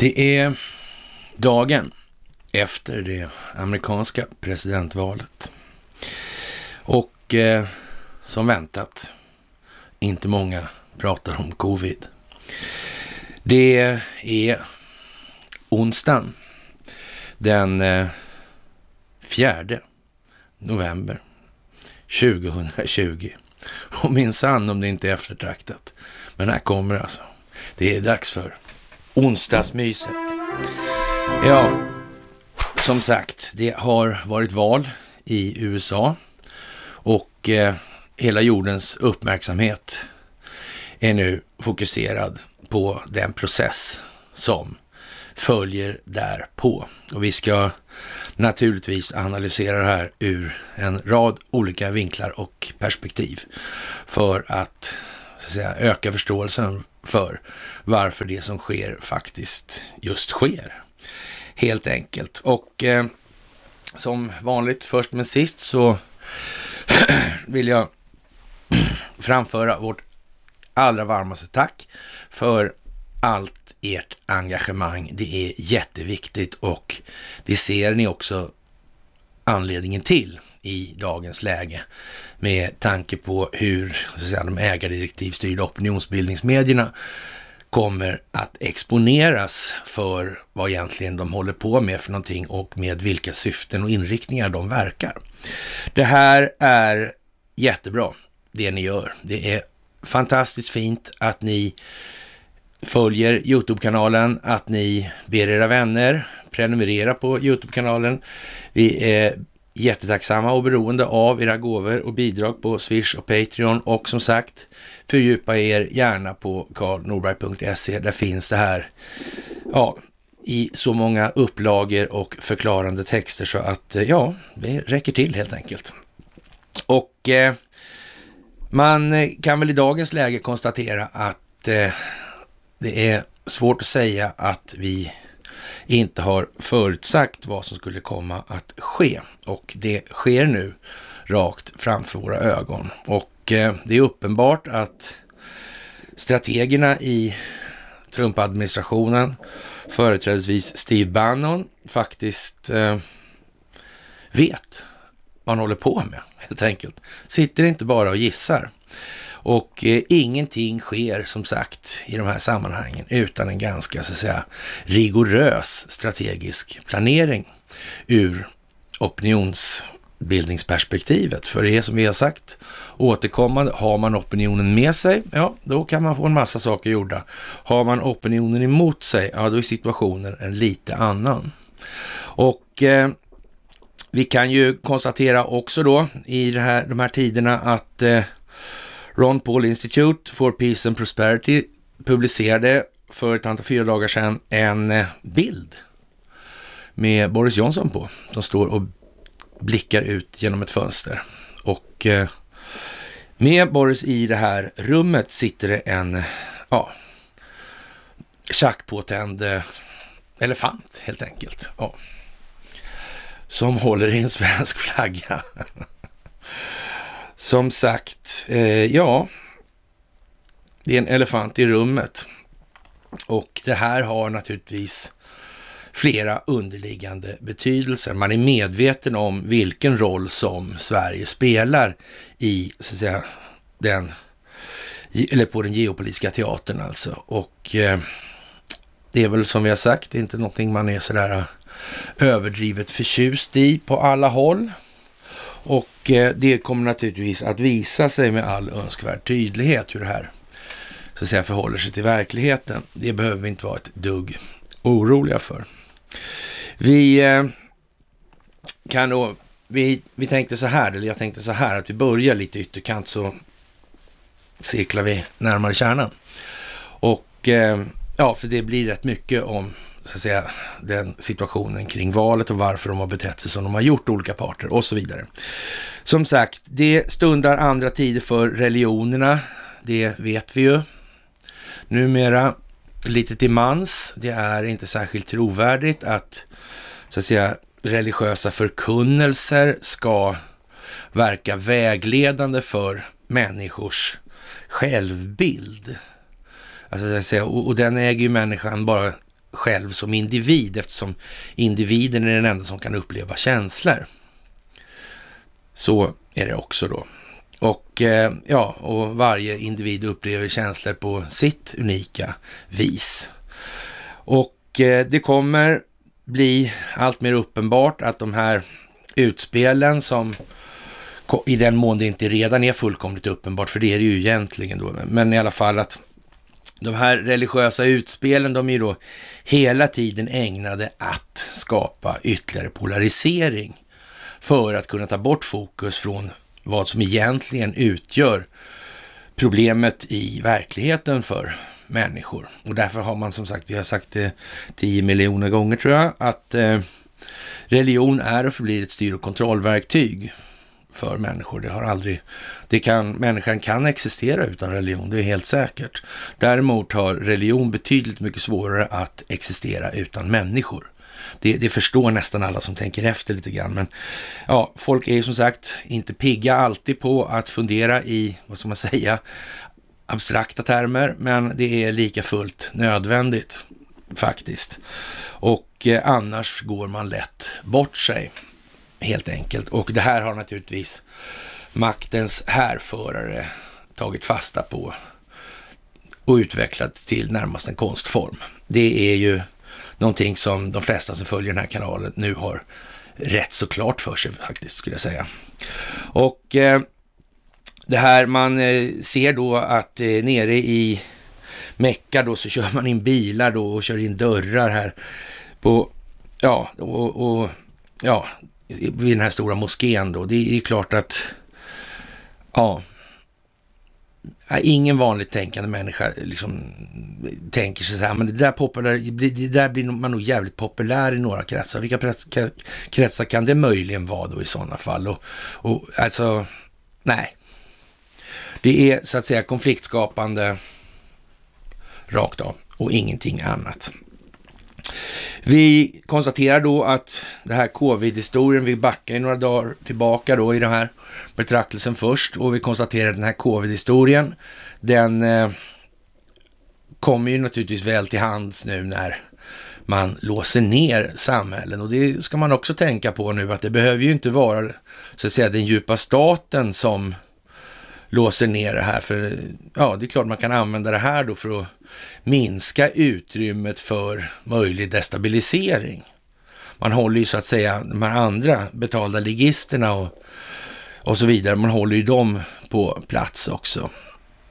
Det är dagen efter det amerikanska presidentvalet. Och eh, som väntat, inte många pratar om covid. Det är onsdagen den eh, 4 november 2020. Och minsann om det inte är eftertraktat. Men här kommer det alltså. Det är dags för onsdagsmyset. Ja, som sagt, det har varit val i USA och eh, hela jordens uppmärksamhet är nu fokuserad på den process som följer därpå. Och vi ska naturligtvis analysera det här ur en rad olika vinklar och perspektiv för att så säga, öka förståelsen för varför det som sker faktiskt just sker. Helt enkelt. Och eh, som vanligt, först men sist så vill jag framföra vårt allra varmaste tack för allt ert engagemang. Det är jätteviktigt och det ser ni också anledningen till i dagens läge med tanke på hur så att säga, de ägardirektivstyrda opinionsbildningsmedierna kommer att exponeras för vad egentligen de håller på med för någonting och med vilka syften och inriktningar de verkar. Det här är jättebra, det ni gör. Det är fantastiskt fint att ni följer Youtube-kanalen, att ni ber era vänner prenumerera på Youtube-kanalen. Vi är jättetacksamma och beroende av era gåvor och bidrag på Swish och Patreon. Och som sagt, fördjupa er gärna på karlnorberg.se. Där finns det här ja, i så många upplagor och förklarande texter så att eh, ja, det räcker till helt enkelt. Och eh, man eh, kan väl i dagens läge konstatera att eh, det är svårt att säga att vi inte har förutsagt vad som skulle komma att ske. Och det sker nu rakt framför våra ögon. Och eh, det är uppenbart att strategerna i Trump-administrationen, företrädesvis Steve Bannon, faktiskt eh, vet vad han håller på med helt enkelt. Sitter inte bara och gissar. Och eh, ingenting sker som sagt i de här sammanhangen utan en ganska så att säga rigorös strategisk planering ur opinionsbildningsperspektivet. För det är som vi har sagt återkommande, har man opinionen med sig, ja då kan man få en massa saker gjorda. Har man opinionen emot sig, ja då är situationen en lite annan. Och eh, vi kan ju konstatera också då i här, de här tiderna att eh, Ron Paul Institute for Peace and Prosperity publicerade för ett antal fyra dagar sedan en eh, bild med Boris Johnson på. som står och blickar ut genom ett fönster. Och eh, med Boris i det här rummet sitter det en, ja, tjackpåtänd eh, elefant helt enkelt. Ja. Som håller i en svensk flagga. Som sagt, eh, ja, det är en elefant i rummet. Och det här har naturligtvis flera underliggande betydelser. Man är medveten om vilken roll som Sverige spelar i, så att säga, den, eller på den geopolitiska teatern alltså. Och eh, det är väl som vi har sagt, det är inte någonting man är sådär överdrivet förtjust i på alla håll. Och eh, det kommer naturligtvis att visa sig med all önskvärd tydlighet hur det här så att säga, förhåller sig till verkligheten. Det behöver vi inte vara ett dugg oroliga för. Vi eh, kan då, vi, vi tänkte så här, eller jag tänkte så här, att vi börjar lite ytterkant så cirklar vi närmare kärnan. Och eh, ja, för det blir rätt mycket om så att säga, den situationen kring valet och varför de har betett sig som de har gjort, olika parter och så vidare. Som sagt, det stundar andra tider för religionerna, det vet vi ju. Numera lite till mans, det är inte särskilt trovärdigt att, så att säga, religiösa förkunnelser ska verka vägledande för människors självbild. Alltså, och den äger ju människan bara själv som individ eftersom individen är den enda som kan uppleva känslor. Så är det också då. Och eh, ja, och varje individ upplever känslor på sitt unika vis. Och eh, det kommer bli allt mer uppenbart att de här utspelen som i den mån det inte redan är fullkomligt uppenbart, för det är det ju egentligen då, men i alla fall att de här religiösa utspelen, de är ju då hela tiden ägnade att skapa ytterligare polarisering för att kunna ta bort fokus från vad som egentligen utgör problemet i verkligheten för människor. Och därför har man som sagt, vi har sagt det 10 miljoner gånger tror jag, att eh, religion är och förblir ett styr och kontrollverktyg för människor. Det har aldrig, det kan, människan kan existera utan religion, det är helt säkert. Däremot har religion betydligt mycket svårare att existera utan människor. Det, det, förstår nästan alla som tänker efter lite grann. Men ja, folk är ju som sagt inte pigga alltid på att fundera i, vad ska man säga, abstrakta termer, men det är lika fullt nödvändigt faktiskt. Och eh, annars går man lätt bort sig helt enkelt. Och det här har naturligtvis maktens härförare tagit fasta på och utvecklat till närmast en konstform. Det är ju någonting som de flesta som följer den här kanalen nu har rätt så klart för sig faktiskt, skulle jag säga. Och eh, det här man eh, ser då att eh, nere i Mecka då så kör man in bilar då och kör in dörrar här på, ja, och, och ja, vid den här stora moskén då. Det är klart att, ja, ingen vanligt tänkande människa liksom tänker sig så här, men det där, populär, det där blir man nog jävligt populär i några kretsar. Vilka kretsar kan det möjligen vara då i sådana fall? Och, och alltså, nej. Det är så att säga konfliktskapande rakt av och ingenting annat. Vi konstaterar då att det här covid-historien, vi backar ju några dagar tillbaka då i den här betraktelsen först och vi konstaterar att den här covid-historien, den eh, kommer ju naturligtvis väl till hands nu när man låser ner samhällen och det ska man också tänka på nu att det behöver ju inte vara så att säga den djupa staten som låser ner det här. För ja, det är klart man kan använda det här då för att minska utrymmet för möjlig destabilisering. Man håller ju så att säga de här andra betalda ligisterna och, och så vidare, man håller ju dem på plats också.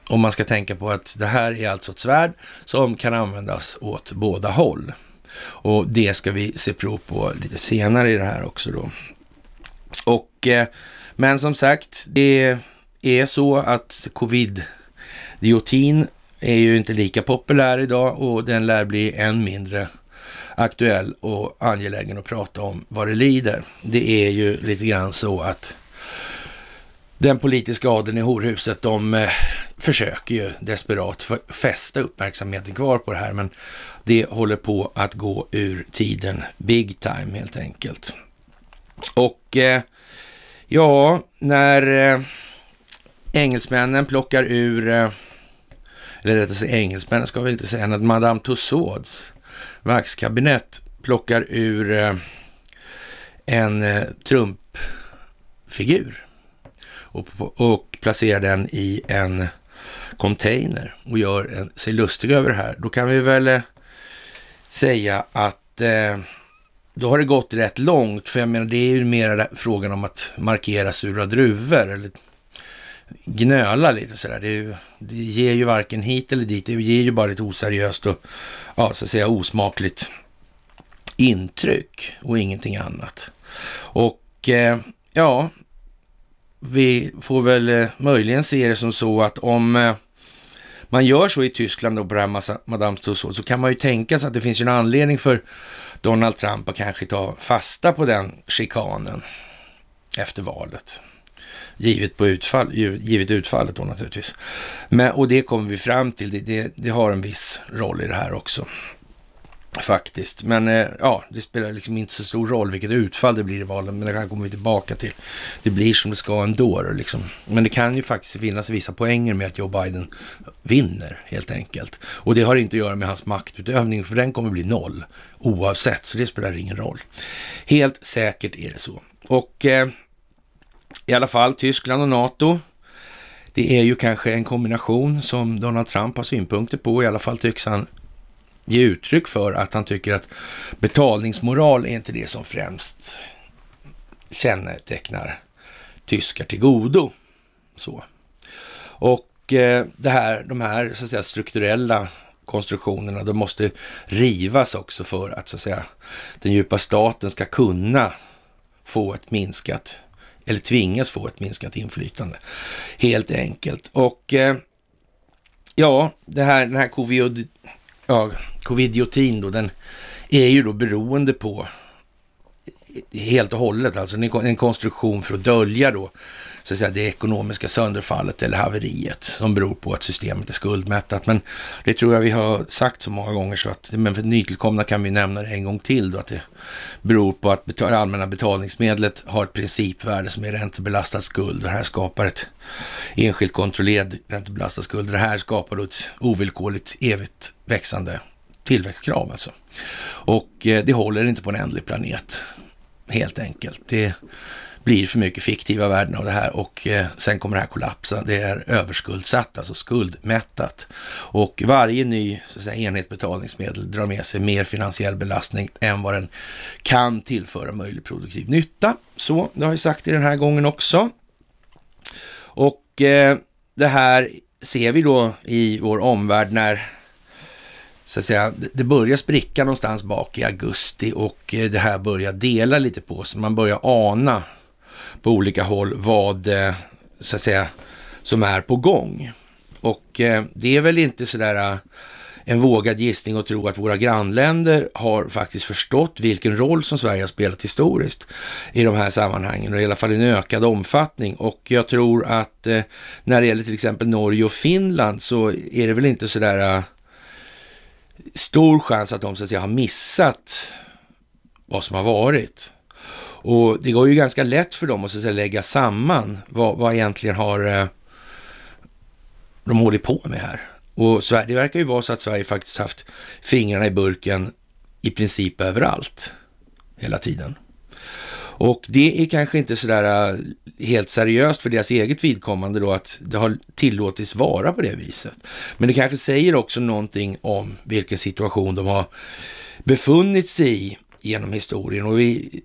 Och man ska tänka på att det här är alltså ett svärd som kan användas åt båda håll. Och det ska vi se prov på lite senare i det här också då. Och, eh, men som sagt, det är så att covid-diotin är ju inte lika populär idag och den lär bli än mindre aktuell och angelägen att prata om vad det lider. Det är ju lite grann så att den politiska adeln i horhuset, de eh, försöker ju desperat fästa uppmärksamheten kvar på det här, men det håller på att gå ur tiden big time helt enkelt. Och eh, ja, när eh, engelsmännen plockar ur eller rättare sagt engelsmännen ska väl inte säga att Madame Tussauds vaxkabinett plockar ur eh, en eh, Trump-figur och, och placerar den i en container och gör en, sig lustig över det här. Då kan vi väl eh, säga att eh, då har det gått rätt långt, för jag menar det är ju mera frågan om att markera sura druvor, eller gnöla lite sådär. Det, det ger ju varken hit eller dit. Det ger ju bara ett oseriöst och ja, så att säga osmakligt intryck och ingenting annat. Och eh, ja, vi får väl eh, möjligen se det som så att om eh, man gör så i Tyskland då på det här Madame Tussauds så kan man ju tänka sig att det finns ju en anledning för Donald Trump att kanske ta fasta på den chikanen efter valet givet, på utfall, givet utfallet då naturligtvis. Men, och det kommer vi fram till, det, det, det har en viss roll i det här också. Faktiskt, men eh, ja, det spelar liksom inte så stor roll vilket utfall det blir i valen, men det här kommer vi tillbaka till. Det blir som det ska ändå liksom. Men det kan ju faktiskt finnas vissa poänger med att Joe Biden vinner helt enkelt. Och det har inte att göra med hans maktutövning, för den kommer bli noll oavsett, så det spelar ingen roll. Helt säkert är det så. Och eh, i alla fall Tyskland och NATO. Det är ju kanske en kombination som Donald Trump har synpunkter på. I alla fall tycks han ge uttryck för att han tycker att betalningsmoral är inte det som främst kännetecknar tyskar till godo. Så. Och eh, det här, de här så att säga, strukturella konstruktionerna, de måste rivas också för att så att säga, den djupa staten ska kunna få ett minskat eller tvingas få ett minskat inflytande helt enkelt. Och eh, ja, det här, den här covid, ja, covidiotin då, den är ju då beroende på helt och hållet, alltså en konstruktion för att dölja då så att säga, det ekonomiska sönderfallet eller haveriet som beror på att systemet är skuldmättat. Men det tror jag vi har sagt så många gånger så att, men för nytillkomna kan vi nämna det en gång till då, att det beror på att betal, allmänna betalningsmedlet har ett principvärde som är räntebelastad skuld och det här skapar ett enskilt kontrollerad räntebelastad skuld. Det här skapar då ett ovillkorligt evigt växande tillväxtkrav alltså. Och eh, det håller inte på en ändlig planet, helt enkelt. Det blir för mycket fiktiva värden av det här och eh, sen kommer det här kollapsa. Det är överskuldsatt, alltså skuldmättat. Och varje ny säga, enhet betalningsmedel drar med sig mer finansiell belastning än vad den kan tillföra möjlig produktiv nytta. Så, det har jag sagt i den här gången också. Och eh, det här ser vi då i vår omvärld när så att säga, det börjar spricka någonstans bak i augusti och eh, det här börjar dela lite på sig. Man börjar ana på olika håll vad eh, så att säga som är på gång. Och eh, det är väl inte sådär eh, en vågad gissning att tro att våra grannländer har faktiskt förstått vilken roll som Sverige har spelat historiskt i de här sammanhangen och i alla fall i en ökad omfattning. Och jag tror att när det gäller till exempel Norge och Finland så är det väl inte sådär stor chans att de så att säga har missat vad som har varit. Och det går ju ganska lätt för dem att, så att säga, lägga samman vad, vad egentligen har eh, de hållit på med här. Och det verkar ju vara så att Sverige faktiskt haft fingrarna i burken i princip överallt hela tiden. Och det är kanske inte sådär eh, helt seriöst för deras eget vidkommande då att det har tillåtits vara på det viset. Men det kanske säger också någonting om vilken situation de har befunnit sig i genom historien och vi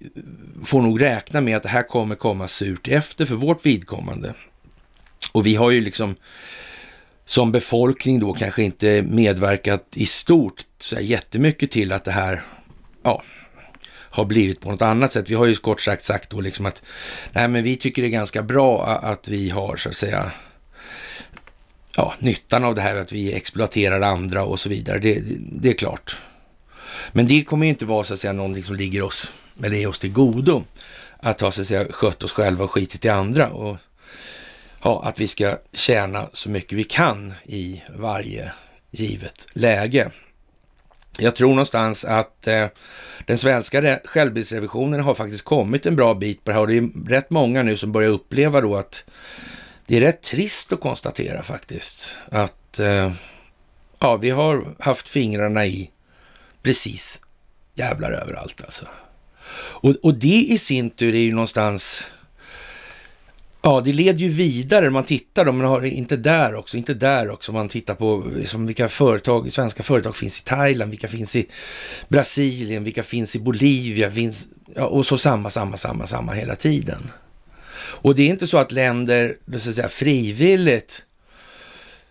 får nog räkna med att det här kommer komma surt efter för vårt vidkommande. Och vi har ju liksom som befolkning då kanske inte medverkat i stort så jättemycket till att det här ja, har blivit på något annat sätt. Vi har ju kort sagt sagt då liksom att nej men vi tycker det är ganska bra att vi har så att säga ja, nyttan av det här, att vi exploaterar andra och så vidare. Det, det är klart. Men det kommer ju inte vara så att säga någonting som ligger oss, eller är oss till godo. Att ha så att säga skött oss själva och skitit i andra. Och, ja, att vi ska tjäna så mycket vi kan i varje givet läge. Jag tror någonstans att eh, den svenska självbildsrevisionen har faktiskt kommit en bra bit på det här och det är rätt många nu som börjar uppleva då att det är rätt trist att konstatera faktiskt att eh, ja, vi har haft fingrarna i precis jävlar överallt alltså. Och, och det i sin tur är ju någonstans Ja, det leder ju vidare. Man tittar då, men har inte där också, inte där också. Man tittar på liksom, vilka företag, svenska företag finns i Thailand, vilka finns i Brasilien, vilka finns i Bolivia, finns, ja, och så samma, samma, samma, samma hela tiden. Och det är inte så att länder, så att säga, frivilligt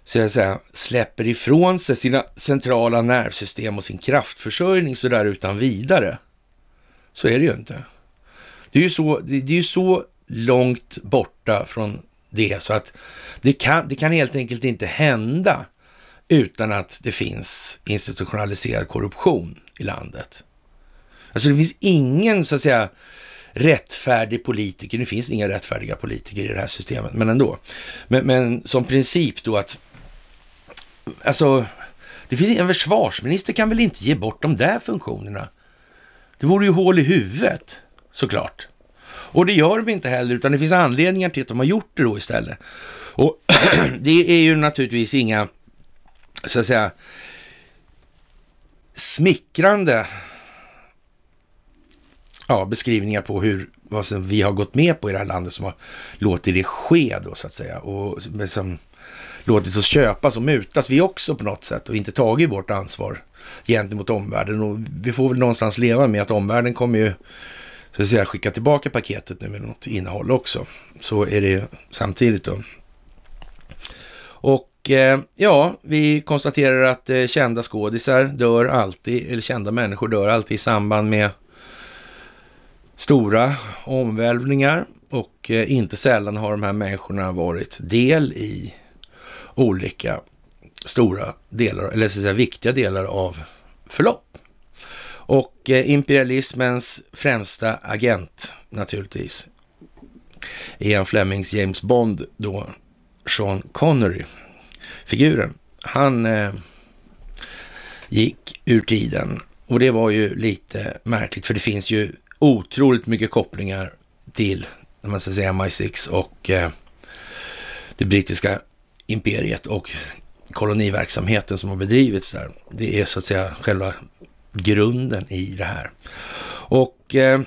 så att säga, släpper ifrån sig sina centrala nervsystem och sin kraftförsörjning så där utan vidare. Så är det ju inte. Det är ju så, det, det är så långt borta från det så att det kan, det kan helt enkelt inte hända utan att det finns institutionaliserad korruption i landet. Alltså det finns ingen så att säga rättfärdig politiker, det finns inga rättfärdiga politiker i det här systemet, men ändå. Men, men som princip då att Alltså, det finns en försvarsminister kan väl inte ge bort de där funktionerna? Det vore ju hål i huvudet, såklart. Och det gör de inte heller, utan det finns anledningar till att de har gjort det då istället. Och det är ju naturligtvis inga, så att säga, smickrande ja, beskrivningar på hur, vad som vi har gått med på i det här landet som har låtit det ske då, så att säga. Och som, låtit oss köpas och mutas vi också på något sätt och inte tagit vårt ansvar gentemot omvärlden. Och vi får väl någonstans leva med att omvärlden kommer ju så att säga skicka tillbaka paketet nu med något innehåll också. Så är det samtidigt då. Och eh, ja, vi konstaterar att eh, kända skådisar dör alltid, eller kända människor dör alltid i samband med stora omvälvningar och eh, inte sällan har de här människorna varit del i olika stora delar, eller så säga viktiga delar av förlopp. Och eh, imperialismens främsta agent naturligtvis, Ian Flemings James Bond, då Sean Connery-figuren. Han eh, gick ur tiden och det var ju lite märkligt för det finns ju otroligt mycket kopplingar till, när man ska säga MI6 och eh, det brittiska imperiet och koloniverksamheten som har bedrivits där. Det är så att säga själva grunden i det här. Och eh,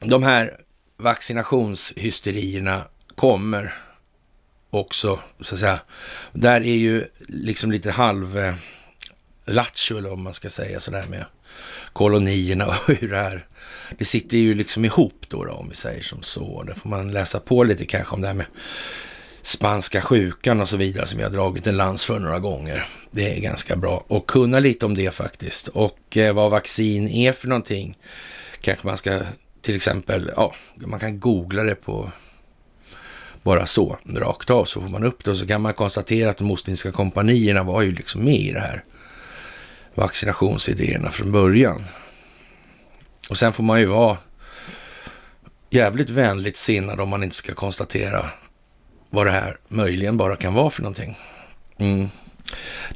de här vaccinationshysterierna kommer också, så att säga. Där är ju liksom lite halv eh, lattjo, om man ska säga sådär med kolonierna och hur det här, det sitter ju liksom ihop då, då om vi säger som så. Där får man läsa på lite kanske om det här med spanska sjukan och så vidare som vi har dragit en lans för några gånger. Det är ganska bra att kunna lite om det faktiskt. Och eh, vad vaccin är för någonting kanske man ska till exempel, ja, man kan googla det på bara så, rakt av, så får man upp det och så kan man konstatera att de ostindiska kompanierna var ju liksom med i det här vaccinationsidéerna från början. Och sen får man ju vara jävligt vänligt sinnad om man inte ska konstatera vad det här möjligen bara kan vara för någonting. Mm.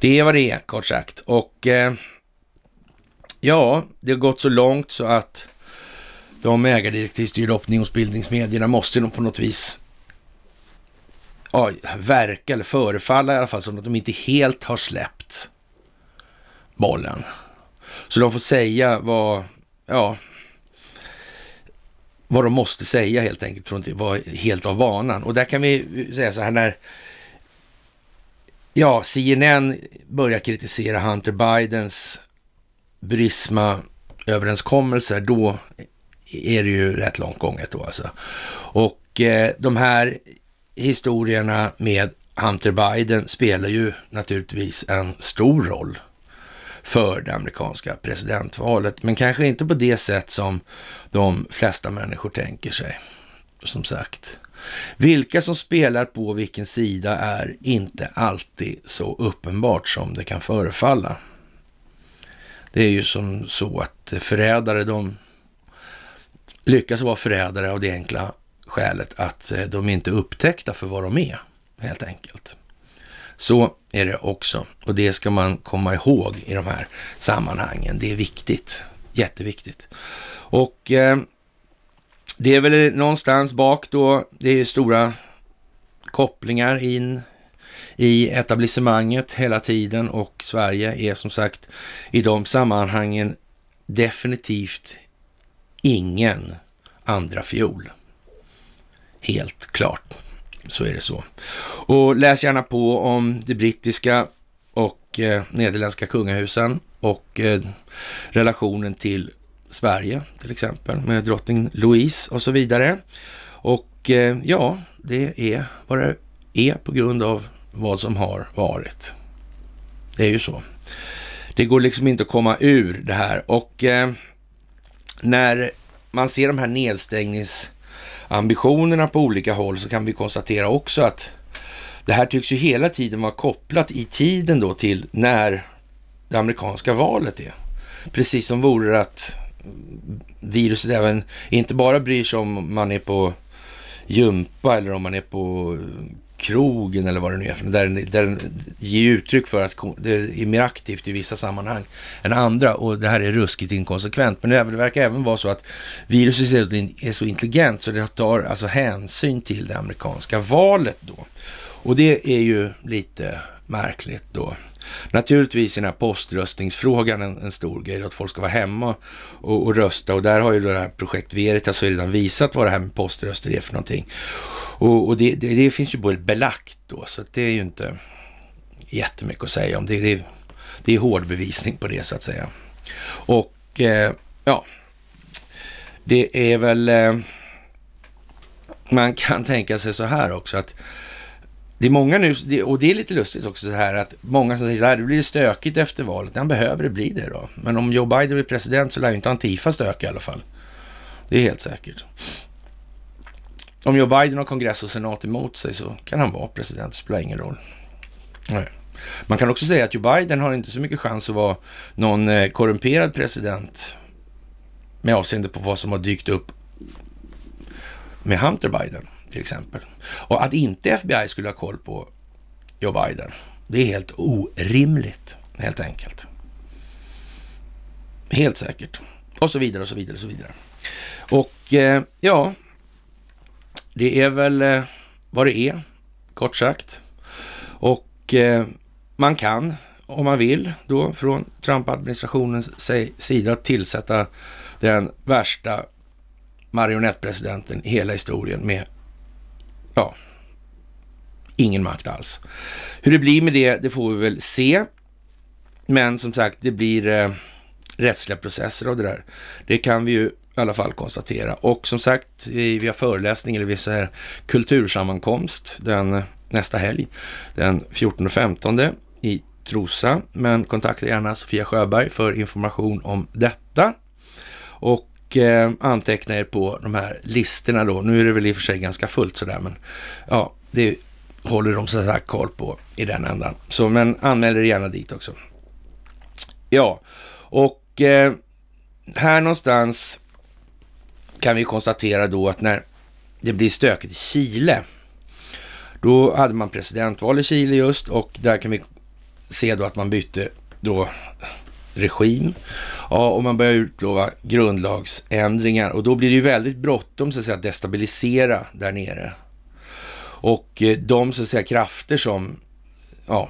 Det är vad det är, kort sagt. Och eh, ja, det har gått så långt så att de ägardirektivstyrda opinionsbildningsmedierna måste nog på något vis ja, verka eller förefalla i alla fall som att de inte helt har släppt bollen. Så de får säga vad, ja, vad de måste säga helt enkelt, från det var helt av banan. Och där kan vi säga så här när ja, CNN börjar kritisera Hunter Bidens brisma överenskommelser då är det ju rätt långt gånget då alltså. Och eh, de här historierna med Hunter Biden spelar ju naturligtvis en stor roll för det amerikanska presidentvalet. Men kanske inte på det sätt som de flesta människor tänker sig. Som sagt, vilka som spelar på vilken sida är inte alltid så uppenbart som det kan förefalla. Det är ju som så att förrädare, de lyckas vara förrädare av det enkla skälet att de inte är upptäckta för vad de är, helt enkelt. Så är det också. Och det ska man komma ihåg i de här sammanhangen. Det är viktigt, jätteviktigt. Och eh, det är väl någonstans bak då, det är stora kopplingar in i etablissemanget hela tiden och Sverige är som sagt i de sammanhangen definitivt ingen andra fjol. Helt klart så är det så. Och läs gärna på om det brittiska och eh, nederländska kungahusen och eh, relationen till Sverige till exempel med drottning Louise och så vidare. Och eh, ja, det är vad det är på grund av vad som har varit. Det är ju så. Det går liksom inte att komma ur det här och eh, när man ser de här nedstängnings ambitionerna på olika håll så kan vi konstatera också att det här tycks ju hela tiden vara kopplat i tiden då till när det amerikanska valet är. Precis som vore det att viruset även inte bara bryr sig om man är på gympa eller om man är på krogen eller vad det nu är, för där, där den ger uttryck för att det är mer aktivt i vissa sammanhang än andra. Och det här är ruskigt inkonsekvent. Men det verkar även vara så att viruset är så intelligent så det tar alltså hänsyn till det amerikanska valet då. Och det är ju lite märkligt då. Naturligtvis är den här poströstningsfrågan en, en stor grej, att folk ska vara hemma och, och, rösta. Och där har ju det här projekt Veritas redan visat vad det här med poströster är för någonting. Och, och det, det, det, finns ju både belagt då, så det är ju inte jättemycket att säga om. Det, det, det är hård bevisning på det så att säga. Och eh, ja, det är väl... Eh, man kan tänka sig så här också att det är många nu, och det är lite lustigt också så här att många som säger så här, det blir stökigt efter valet. Han behöver det bli det då. Men om Joe Biden blir president så lär ju inte Antifa stöka i alla fall. Det är helt säkert. Om Joe Biden har kongress och senat emot sig så kan han vara president, det spelar ingen roll. Nej. Man kan också säga att Joe Biden har inte så mycket chans att vara någon eh, korrumperad president med avseende på vad som har dykt upp med Hunter Biden till exempel. Och att inte FBI skulle ha koll på Joe Biden, det är helt orimligt helt enkelt. Helt säkert. Och så vidare och så vidare och så vidare. Och eh, ja, det är väl eh, vad det är, kort sagt. Och eh, man kan, om man vill, då från Trump-administrationens sida tillsätta den värsta marionettpresidenten i hela historien med, ja, ingen makt alls. Hur det blir med det, det får vi väl se. Men som sagt, det blir eh, rättsliga processer av det där. Det kan vi ju i alla fall konstatera. Och som sagt, vi har föreläsning eller vi så här kultursammankomst den eh, nästa helg, den 14 och 15 i Trosa. Men kontakta gärna Sofia Sjöberg för information om detta. Och eh, anteckna er på de här listorna då. Nu är det väl i och för sig ganska fullt sådär, men ja, det håller de som sagt koll på i den ändan. Så men anmäl er gärna dit också. Ja, och eh, här någonstans kan vi konstatera då att när det blir stökigt i Chile, då hade man presidentval i Chile just och där kan vi se då att man bytte då regim. Ja, och man börjar utlova grundlagsändringar och då blir det ju väldigt bråttom så att säga att destabilisera där nere. Och eh, de så att säga krafter som ja,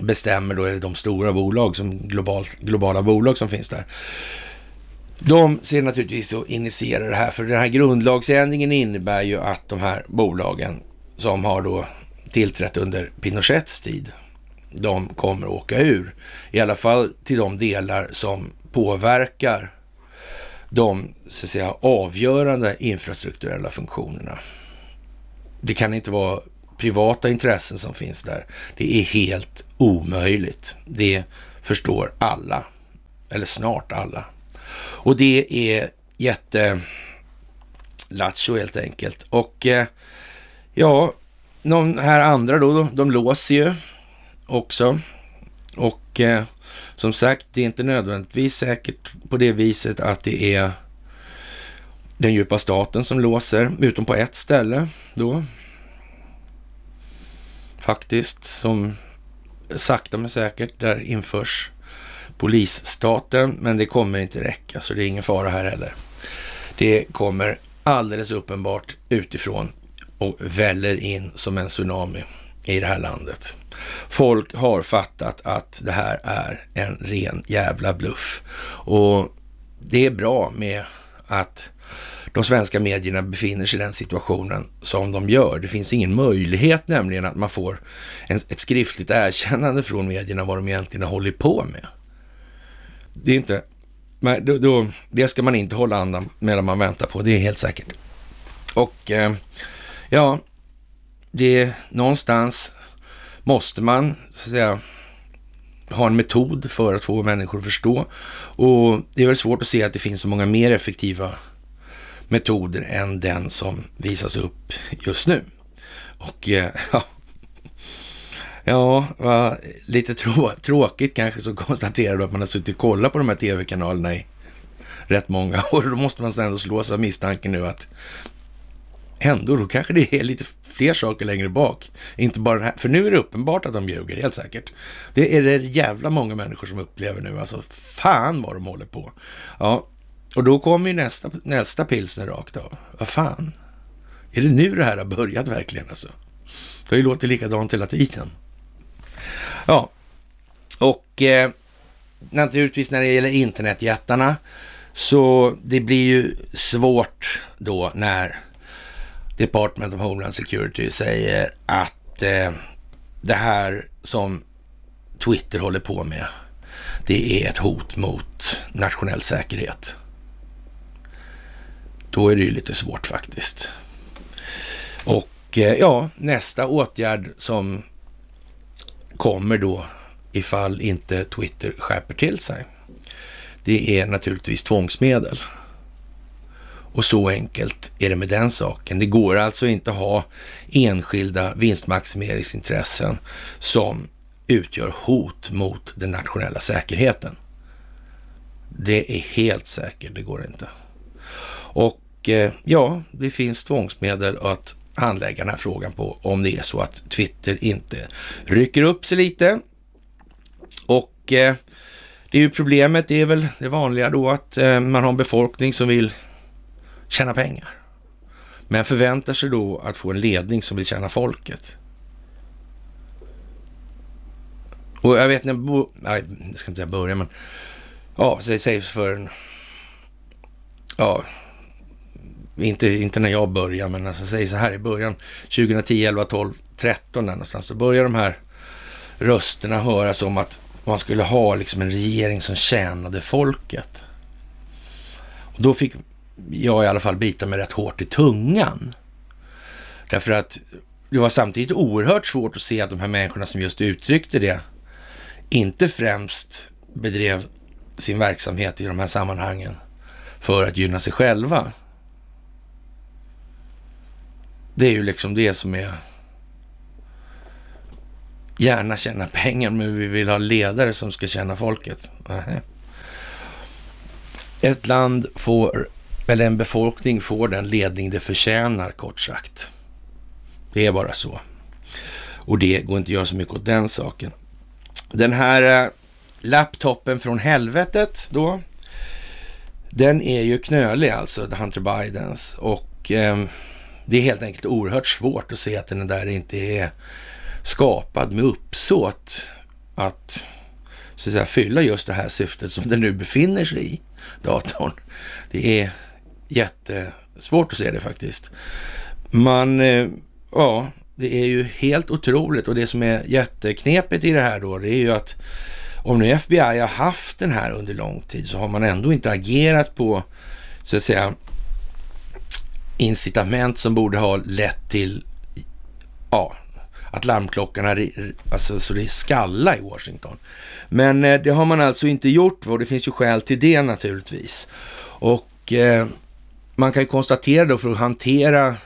bestämmer då, eller de stora bolag som globalt, globala bolag som finns där, de ser naturligtvis att initiera det här, för den här grundlagsändringen innebär ju att de här bolagen som har då tillträtt under Pinochets tid, de kommer att åka ur. I alla fall till de delar som påverkar de så att säga, avgörande infrastrukturella funktionerna. Det kan inte vara privata intressen som finns där. Det är helt omöjligt. Det förstår alla, eller snart alla. Och det är jätte lattjo helt enkelt. Och eh, ja, de här andra då, de låser ju också. Och eh, som sagt, det är inte nödvändigtvis säkert på det viset att det är den djupa staten som låser, utom på ett ställe då. Faktiskt, som sakta men säkert där införs polisstaten, men det kommer inte räcka, så det är ingen fara här heller. Det kommer alldeles uppenbart utifrån och väller in som en tsunami i det här landet. Folk har fattat att det här är en ren jävla bluff och det är bra med att de svenska medierna befinner sig i den situationen som de gör. Det finns ingen möjlighet nämligen att man får ett skriftligt erkännande från medierna vad de egentligen har hållit på med det är inte, då, då, det ska man inte hålla andan medan man väntar på, det är helt säkert. Och eh, ja, det någonstans måste man så att säga ha en metod för att få människor att förstå. Och det är väl svårt att se att det finns så många mer effektiva metoder än den som visas upp just nu. Och eh, ja, Ja, va, lite trå tråkigt kanske så konstaterar du att man har suttit och kollat på de här tv-kanalerna i rätt många år. Då måste man ändå slås av misstanken nu att ändå, då kanske det är lite fler saker längre bak. Inte bara den här, för nu är det uppenbart att de ljuger, helt säkert. Det är det jävla många människor som upplever nu, alltså fan vad de håller på. Ja, och då kommer ju nästa, nästa pilsner rakt av. Vad fan? Är det nu det här har börjat verkligen alltså? Det har ju låtit likadant hela tiden. Ja, och eh, naturligtvis när det gäller internetjättarna så det blir ju svårt då när Department of Homeland Security säger att eh, det här som Twitter håller på med, det är ett hot mot nationell säkerhet. Då är det ju lite svårt faktiskt. Och eh, ja, nästa åtgärd som kommer då ifall inte Twitter skärper till sig. Det är naturligtvis tvångsmedel. Och så enkelt är det med den saken. Det går alltså inte att ha enskilda vinstmaximeringsintressen som utgör hot mot den nationella säkerheten. Det är helt säkert, det går inte. Och eh, ja, det finns tvångsmedel att handlägga den här frågan på om det är så att Twitter inte rycker upp sig lite. Och eh, det är ju problemet, det är väl det vanliga då att eh, man har en befolkning som vill tjäna pengar. Men förväntar sig då att få en ledning som vill tjäna folket. Och jag vet när, nej, jag ska inte säga börja, men ja, säg för en, ja, inte, inte när jag började, men alltså säg så här i början, 2010, 11, 12, 13 där någonstans, då börjar de här rösterna höras om att man skulle ha liksom en regering som tjänade folket. Och då fick jag i alla fall bita mig rätt hårt i tungan. Därför att det var samtidigt oerhört svårt att se att de här människorna som just uttryckte det inte främst bedrev sin verksamhet i de här sammanhangen för att gynna sig själva. Det är ju liksom det som är... Gärna tjäna pengar, men vi vill ha ledare som ska tjäna folket. Aha. Ett land får, eller en befolkning får den ledning det förtjänar, kort sagt. Det är bara så. Och det går inte att göra så mycket åt den saken. Den här eh, laptopen från helvetet då. Den är ju knölig alltså, Hunter Bidens. Och eh, det är helt enkelt oerhört svårt att se att den där inte är skapad med uppsåt att, så att säga, fylla just det här syftet som den nu befinner sig i, datorn. Det är jättesvårt att se det faktiskt. Man, eh, ja, det är ju helt otroligt och det som är jätteknepigt i det här då, det är ju att om nu FBI har haft den här under lång tid så har man ändå inte agerat på, så att säga, incitament som borde ha lett till ja, att larmklockorna, alltså så det skalla i Washington. Men eh, det har man alltså inte gjort och det finns ju skäl till det naturligtvis. Och eh, man kan ju konstatera då för att hantera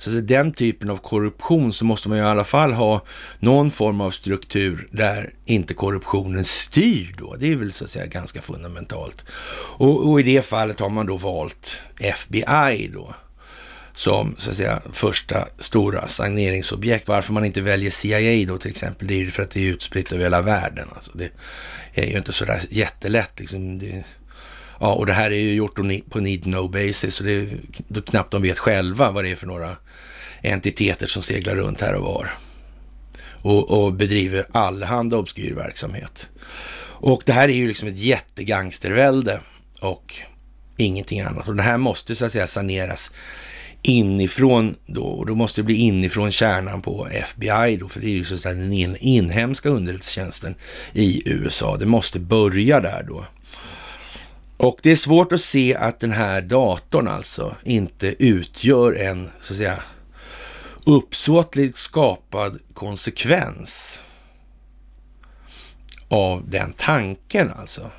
så alltså, den typen av korruption så måste man ju i alla fall ha någon form av struktur där inte korruptionen styr då. Det är väl så att säga ganska fundamentalt. Och, och i det fallet har man då valt FBI då som så att säga första stora saneringsobjekt. Varför man inte väljer CIA då till exempel, det är ju för att det är utspritt över hela världen. Alltså, det är ju inte sådär jättelätt liksom. Det, Ja, och det här är ju gjort på need no basis, så det är knappt de vet själva vad det är för några entiteter som seglar runt här och var. Och, och bedriver allhanda obskyr verksamhet. Och det här är ju liksom ett jättegangstervälde och ingenting annat. Och det här måste så att säga saneras inifrån då. Och då måste det bli inifrån kärnan på FBI då, för det är ju så att säga den inhemska underrättelsetjänsten i USA. Det måste börja där då. Och det är svårt att se att den här datorn alltså inte utgör en, så att säga, uppsåtligt skapad konsekvens av den tanken alltså.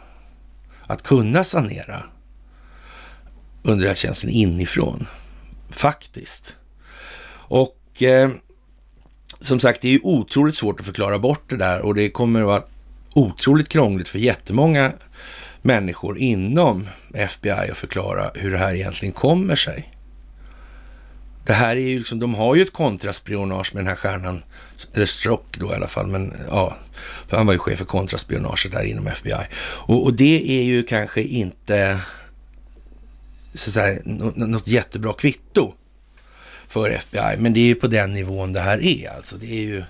Att kunna sanera underrättelsetjänsten inifrån, faktiskt. Och eh, som sagt, det är ju otroligt svårt att förklara bort det där och det kommer att vara otroligt krångligt för jättemånga människor inom FBI och förklara hur det här egentligen kommer sig. Det här är ju liksom, de har ju ett kontraspionage med den här stjärnan, eller Strock då i alla fall, men ja, för han var ju chef för kontraspionaget där inom FBI. Och, och det är ju kanske inte så säga, något jättebra kvitto för FBI, men det är ju på den nivån det här är alltså. Det är ju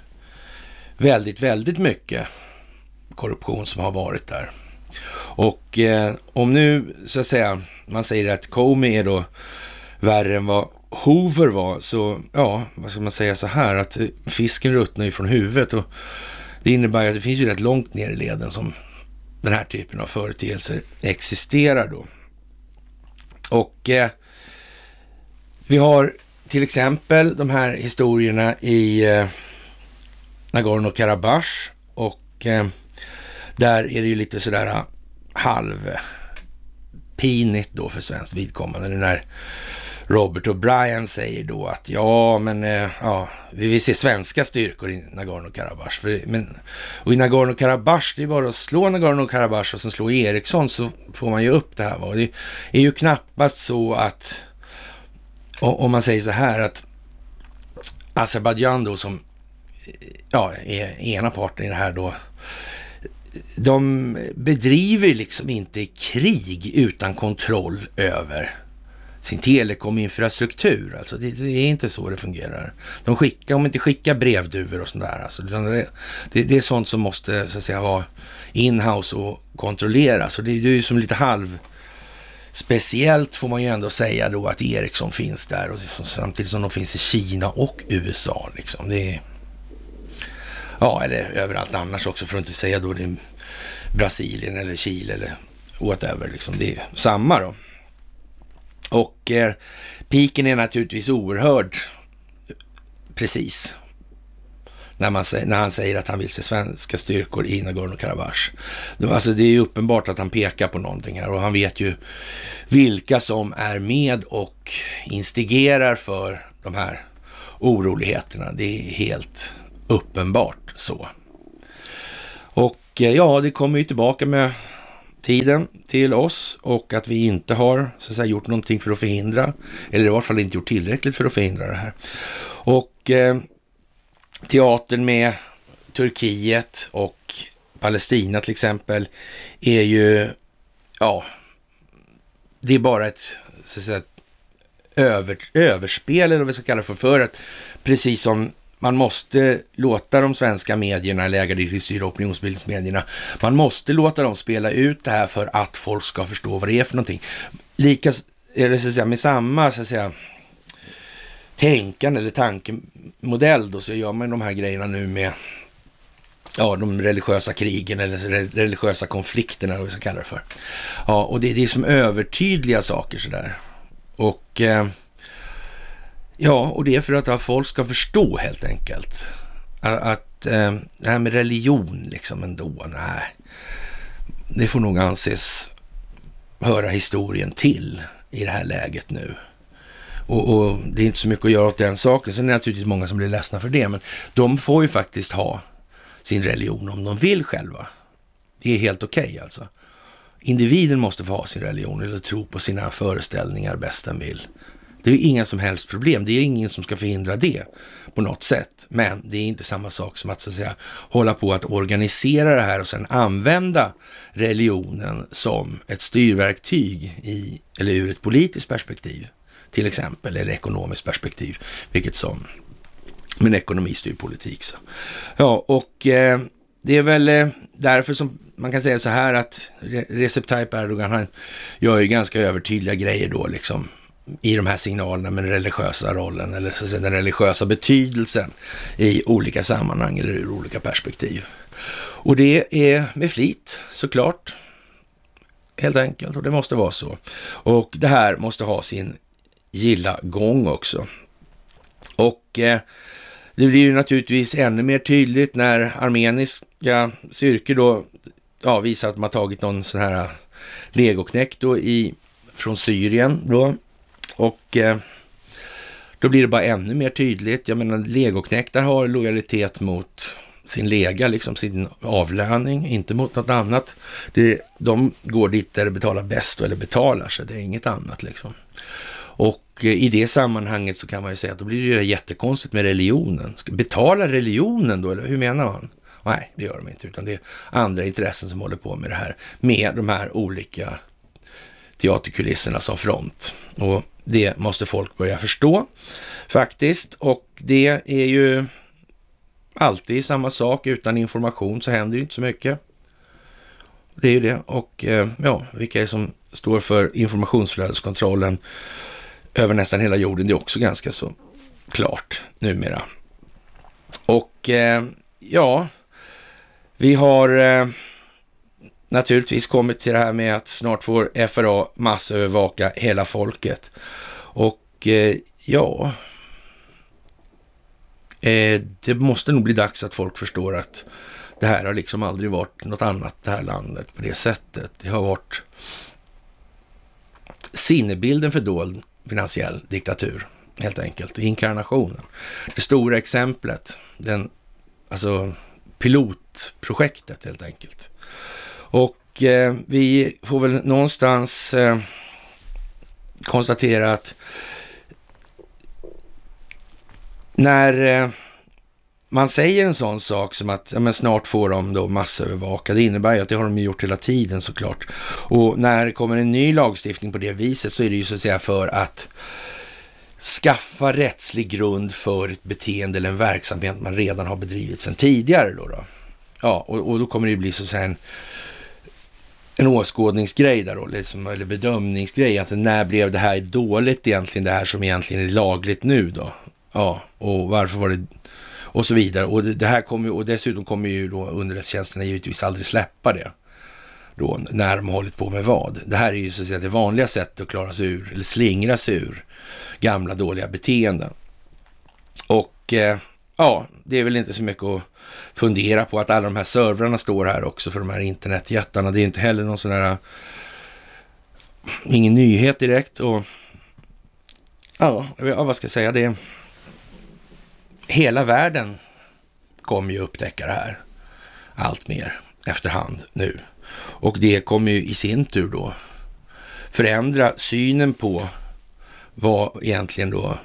väldigt, väldigt mycket korruption som har varit där. Och eh, om nu så att säga, man säger att Comey är då värre än vad Hoover var, så ja, vad ska man säga så här, att fisken ruttnar ju från huvudet och det innebär att det finns ju rätt långt ner i leden som den här typen av företeelser existerar då. Och eh, vi har till exempel de här historierna i eh, Nagorno-Karabach och eh, där är det ju lite sådär äh, halvpinigt äh, då för svenskt vidkommande. När Robert O'Brien säger då att ja, men äh, ja, vi vill se svenska styrkor i Nagorno-Karabach. och i Nagorno-Karabach, det är bara att slå Nagorno-Karabach och sen slå Eriksson så får man ju upp det här. Va? Det är ju knappast så att, om man säger så här att Azerbajdzjan då som ja, är ena parten i det här då, de bedriver liksom inte krig utan kontroll över sin telekominfrastruktur. Alltså det, det, är inte så det fungerar. De skickar, om inte skickar brevduvor och sådär. Alltså, det, det, det, är sånt som måste så att säga vara inhouse och kontrolleras. Och det, är ju som lite halv speciellt får man ju ändå säga då att Ericsson finns där och samtidigt som de finns i Kina och USA liksom. Det är, Ja, eller överallt annars också, för att inte säga då det Brasilien eller Chile eller whatever, liksom. det är samma då. Och eh, piken är naturligtvis oerhörd precis när, man, när, han säger att han vill se svenska styrkor i Nagorno-Karabach. Alltså det är uppenbart att han pekar på någonting här och han vet ju vilka som är med och instigerar för de här oroligheterna. Det är helt uppenbart så. Och eh, ja, det kommer ju tillbaka med tiden till oss och att vi inte har så att säga, gjort någonting för att förhindra, eller i vart fall inte gjort tillräckligt för att förhindra det här. Och eh, teatern med Turkiet och Palestina till exempel är ju, ja, det är bara ett så att säga, över, överspel eller vad vi ska kalla det för, för att precis som man måste låta de svenska medierna, eller ägardirektivstyrda opinionsbildningsmedierna, man måste låta dem spela ut det här för att folk ska förstå vad det är för någonting. Lika, eller så att säga, med samma så att säga, tänkande eller tankemodell då, så gör man de här grejerna nu med ja, de religiösa krigen eller religiösa konflikterna, vad vi ska kalla det för. Ja, och det, det är som övertydliga saker sådär. Och eh, Ja, och det är för att folk ska förstå helt enkelt. Att eh, det här med religion liksom ändå, nej. Det får nog anses höra historien till i det här läget nu. Och, och, det är inte så mycket att göra åt den saken. Sen är det naturligtvis många som blir ledsna för det, men de får ju faktiskt ha sin religion om de vill själva. Det är helt okej okay, alltså. Individen måste få ha sin religion eller tro på sina föreställningar bäst den vill. Det är inga som helst problem. Det är ingen som ska förhindra det på något sätt. Men det är inte samma sak som att, så att säga, hålla på att organisera det här och sen använda religionen som ett styrverktyg i, eller ur ett politiskt perspektiv till exempel, eller ekonomiskt perspektiv, vilket som. Men ekonomi styr politik. Så. Ja, och eh, det är väl eh, därför som man kan säga så här att Recep Tayyip Erdogan han gör ju ganska övertydliga grejer då liksom i de här signalerna med den religiösa rollen eller så den religiösa betydelsen i olika sammanhang eller ur olika perspektiv. Och det är med flit såklart, helt enkelt, och det måste vara så. Och det här måste ha sin gilla gång också. Och eh, det blir ju naturligtvis ännu mer tydligt när armeniska styrkor då ja, visar att man tagit någon sån här eh, legoknäck då i, från Syrien då, och eh, då blir det bara ännu mer tydligt. Jag menar, legoknäktar har lojalitet mot sin lega, liksom sin avlöning, inte mot något annat. Det, de går dit där det betalar bäst eller betalar sig, det är inget annat liksom. Och eh, i det sammanhanget så kan man ju säga att då blir det ju jättekonstigt med religionen. Betalar religionen då, eller hur menar man? Nej, det gör de inte, utan det är andra intressen som håller på med det här, med de här olika teaterkulisserna som front. Och det måste folk börja förstå faktiskt. Och det är ju alltid samma sak. Utan information så händer inte så mycket. Det är ju det. Och eh, ja, vilka är det som står för informationsflödeskontrollen över nästan hela jorden? Det är också ganska så klart numera. Och eh, ja, vi har eh, naturligtvis kommit till det här med att snart får FRA massövervaka hela folket. Och eh, ja, eh, det måste nog bli dags att folk förstår att det här har liksom aldrig varit något annat, det här landet på det sättet. Det har varit sinnebilden för dold finansiell diktatur, helt enkelt. Inkarnationen. Det stora exemplet, den, alltså pilotprojektet helt enkelt. Och eh, vi får väl någonstans eh, konstatera att när eh, man säger en sån sak som att ja, men snart får de då massövervaka. Det innebär ju att det har de gjort hela tiden såklart. Och när det kommer en ny lagstiftning på det viset så är det ju så att säga för att skaffa rättslig grund för ett beteende eller en verksamhet man redan har bedrivit sedan tidigare. Då, då. Ja, och, och, då kommer det ju bli så att säga en en åskådningsgrej där då, liksom, eller bedömningsgrej. Att när blev det här dåligt egentligen, det här som egentligen är lagligt nu då? Ja, och varför var det... Och så vidare. Och, det här kommer, och dessutom kommer ju då underrättelsetjänsterna givetvis aldrig släppa det. Då, när de har hållit på med vad. Det här är ju så att säga det vanliga sättet att klara sig ur, eller slingra sig ur, gamla dåliga beteenden. Och eh, ja, det är väl inte så mycket att fundera på att alla de här servrarna står här också för de här internetjättarna. Det är inte heller någon sån här, Ingen nyhet direkt och... Ja, vad ska jag säga? Det... Hela världen kommer ju upptäcka det här allt mer efterhand nu. Och det kommer ju i sin tur då förändra synen på vad egentligen då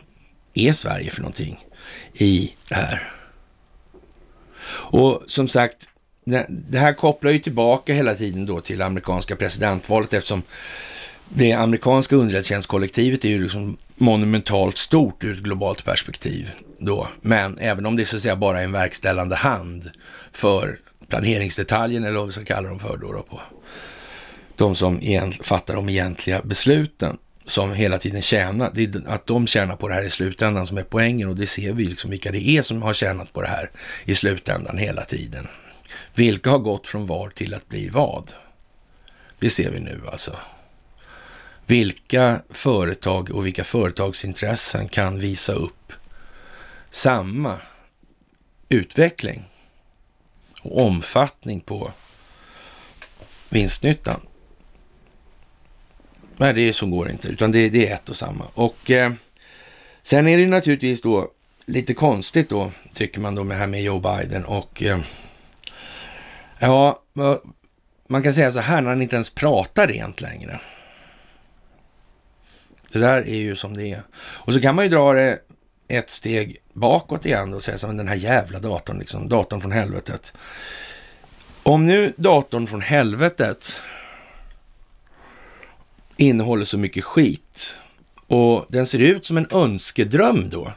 är Sverige för någonting i det här. Och som sagt, det här kopplar ju tillbaka hela tiden då till amerikanska presidentvalet eftersom det amerikanska underrättelsetjänstkollektivet är ju liksom monumentalt stort ur ett globalt perspektiv då. Men även om det så att säga bara är en verkställande hand för planeringsdetaljen eller vad vi ska kalla dem för då, då på de som fattar de egentliga besluten som hela tiden tjänar, att de tjänar på det här i slutändan som är poängen och det ser vi liksom vilka det är som har tjänat på det här i slutändan hela tiden. Vilka har gått från var till att bli vad? Det ser vi nu alltså. Vilka företag och vilka företagsintressen kan visa upp samma utveckling och omfattning på vinstnyttan Nej, det är, så går det inte, utan det, det är ett och samma. Och eh, sen är det naturligtvis då lite konstigt då, tycker man då med här med Joe Biden och eh, ja, man kan säga så här när han inte ens pratar rent längre. Det där är ju som det är. Och så kan man ju dra det ett steg bakåt igen och säga så här, den här jävla datorn, liksom, datorn från helvetet. Om nu datorn från helvetet innehåller så mycket skit. Och den ser ut som en önskedröm då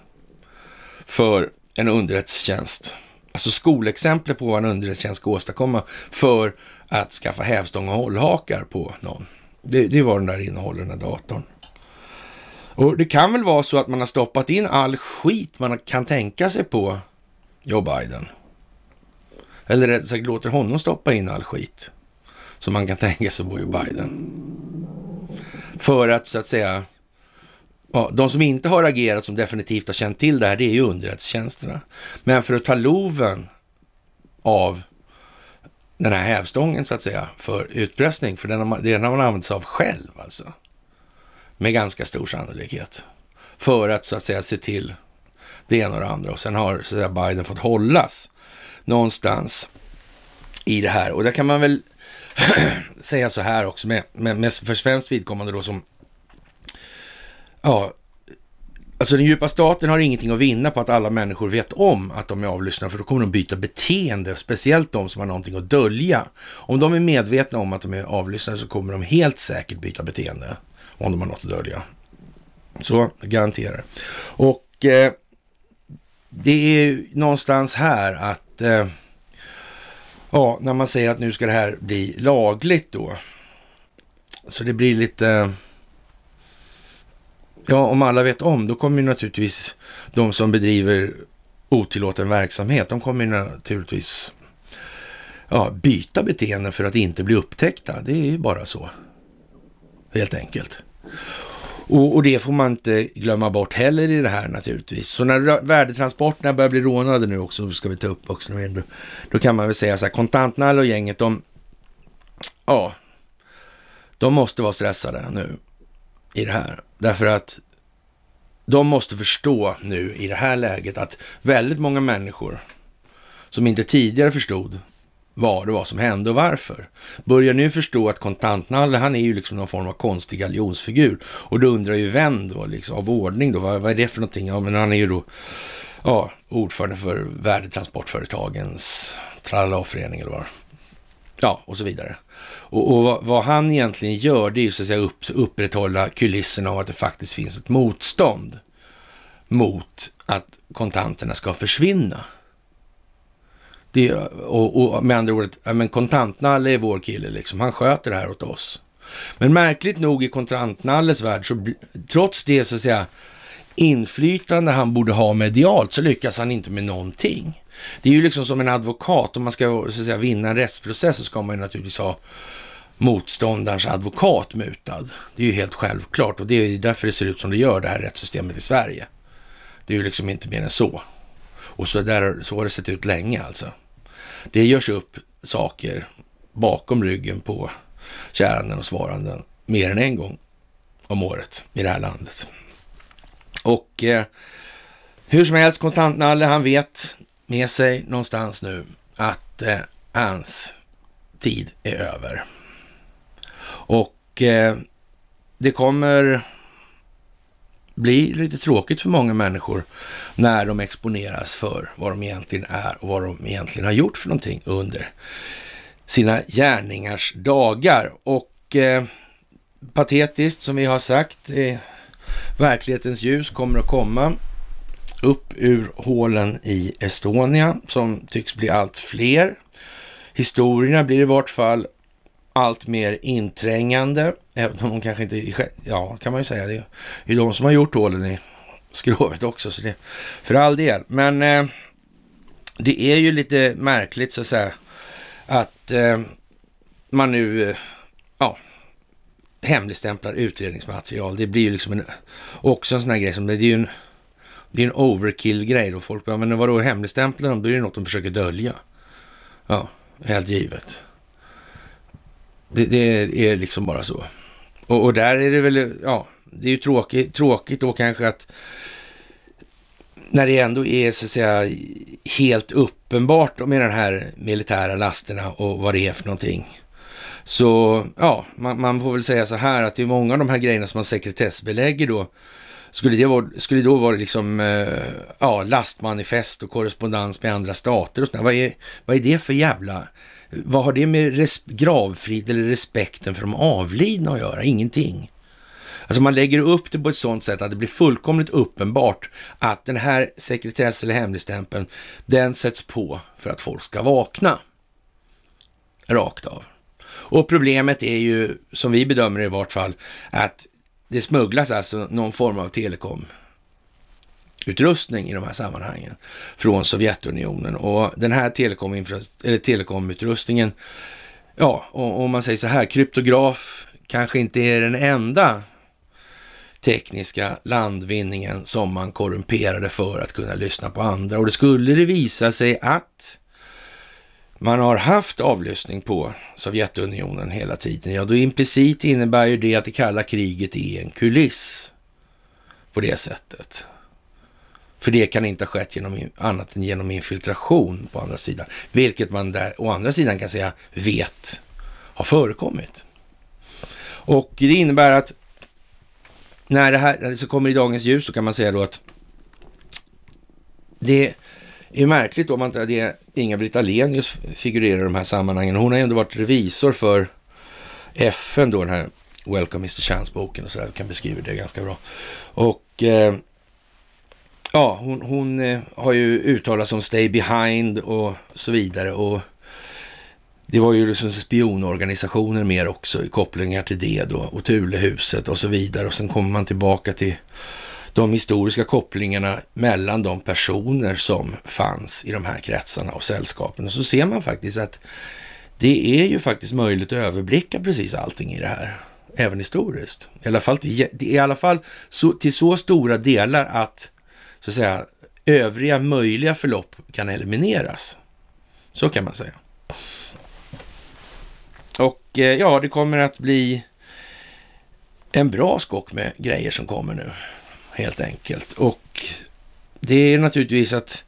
för en underrättelsetjänst. Alltså skolexempel på vad en underrättelsetjänst ska åstadkomma för att skaffa hävstång och hållhakar på någon. Det, det var den där innehåller den där datorn. Och det kan väl vara så att man har stoppat in all skit man kan tänka sig på Joe Biden. Eller rättare sagt låter honom stoppa in all skit som man kan tänka sig på Joe Biden. För att så att säga, ja, de som inte har agerat som definitivt har känt till det här, det är ju underrättelsetjänsterna. Men för att ta loven av den här hävstången så att säga för utpressning, för den har, den har man använt sig av själv alltså. Med ganska stor sannolikhet. För att så att säga se till det ena och det andra. Och sen har så att säga, Biden fått hållas någonstans i det här. Och där kan man väl säga så här också, med, med, med, för svenskt vidkommande då som... Ja, alltså den djupa staten har ingenting att vinna på att alla människor vet om att de är avlyssnade, för då kommer de byta beteende, speciellt de som har någonting att dölja. Om de är medvetna om att de är avlyssnade så kommer de helt säkert byta beteende, om de har något att dölja. Så, garanterar. Och eh, det är någonstans här att eh, Ja, när man säger att nu ska det här bli lagligt då. Så det blir lite... Ja, om alla vet om, då kommer ju naturligtvis de som bedriver otillåten verksamhet, de kommer ju naturligtvis ja, byta beteenden för att inte bli upptäckta. Det är ju bara så, helt enkelt. Och, och, det får man inte glömma bort heller i det här naturligtvis. Så när värdetransporterna börjar bli rånade nu också, ska vi ta upp också då, då kan man väl säga så här, Kontantnalle och gänget, de, ja, de måste vara stressade nu i det här. Därför att de måste förstå nu i det här läget att väldigt många människor som inte tidigare förstod vad det var som hände och varför. Börjar nu förstå att Kontantnalle, han är ju liksom någon form av konstig galjonsfigur. Och då undrar ju vem då, liksom, av ordning då, vad, vad är det för någonting? Ja, men han är ju då ja, ordförande för värdetransportföretagens tralala-förening eller vad Ja, och så vidare. Och, och vad, vad, han egentligen gör, det är ju så att säga upp, upprätthålla kulisserna av att det faktiskt finns ett motstånd mot att kontanterna ska försvinna. Det, och, och med andra ordet, kontantnalle är vår kille liksom. Han sköter det här åt oss. Men märkligt nog i kontantnalles värld, så, trots det så att säga inflytande han borde ha medialt, så lyckas han inte med någonting. Det är ju liksom som en advokat, om man ska så att säga, vinna en rättsprocess så ska man ju naturligtvis ha motståndarens advokat mutad. Det är ju helt självklart och det är därför det ser ut som det gör, det här rättssystemet i Sverige. Det är ju liksom inte mer än så. Och så, där, så har det sett ut länge alltså. Det görs upp saker bakom ryggen på käranden och svaranden mer än en gång om året i det här landet. Och eh, hur som helst, Kontantnalle han vet med sig någonstans nu att eh, hans tid är över. Och eh, det kommer blir lite tråkigt för många människor när de exponeras för vad de egentligen är och vad de egentligen har gjort för någonting under sina gärningars dagar. Och eh, patetiskt, som vi har sagt, eh, verklighetens ljus kommer att komma upp ur hålen i Estonia som tycks bli allt fler. Historierna blir i vart fall allt mer inträngande, även om de kanske inte är, ja kan man ju säga, det är ju de som har gjort hålen i skrovet också, så det för all del. Men eh, det är ju lite märkligt så att säga att eh, man nu, eh, ja, hemligstämplar utredningsmaterial. Det blir ju liksom en, också en sån här grej som det, det är ju en, det är en overkill-grej då. Folk bara, men vadå hemligstämplar de? Då är det något de försöker dölja. Ja, helt givet. Det, det är liksom bara så. Och, och, där är det väl, ja, det är ju tråkigt, tråkigt då kanske att när det ändå är så att säga helt uppenbart med de här militära lasterna och vad det är för någonting. Så ja, man, man, får väl säga så här att det är många av de här grejerna som man sekretessbelägger då skulle, det vara, skulle då vara liksom eh, ja, lastmanifest och korrespondens med andra stater och sådär. Vad är, vad är det för jävla vad har det med res- gravfrid eller respekten för de avlidna att göra? Ingenting. Alltså man lägger upp det på ett sådant sätt att det blir fullkomligt uppenbart att den här sekretess eller hemligstämpeln, den sätts på för att folk ska vakna. Rakt av. Och problemet är ju, som vi bedömer det i vart fall, att det smugglas alltså någon form av telekom telekomutrustning i de här sammanhangen från Sovjetunionen. Och den här eller telekomutrustningen, ja, om man säger så här, kryptograf kanske inte är den enda tekniska landvinningen som man korrumperade för att kunna lyssna på andra. Och det skulle det visa sig att man har haft avlyssning på Sovjetunionen hela tiden, ja då implicit innebär ju det att det kalla kriget är en kuliss på det sättet. För det kan inte ha skett genom, annat än genom infiltration på andra sidan. Vilket man där, å andra sidan kan säga vet har förekommit. Och det innebär att när det här när det så kommer i dagens ljus så kan man säga då att det är märkligt om man inte det Inga-Britt Ahlenius figurerar i de här sammanhangen. Hon har ändå varit revisor för FN då, den här Welcome Mr Chance-boken och sådär. Kan beskriva det ganska bra. Och eh, ja, hon, hon eh, har ju uttalat som Stay Behind och så vidare. och det var ju liksom spionorganisationer mer också i kopplingar till det då och Thulehuset och så vidare. Och sen kommer man tillbaka till de historiska kopplingarna mellan de personer som fanns i de här kretsarna och sällskapen. Och så ser man faktiskt att det är ju faktiskt möjligt att överblicka precis allting i det här, även historiskt. I alla fall, i alla fall så, till så stora delar att så att säga övriga möjliga förlopp kan elimineras. Så kan man säga. Och eh, ja, det kommer att bli en bra skock med grejer som kommer nu, helt enkelt. Och det är naturligtvis att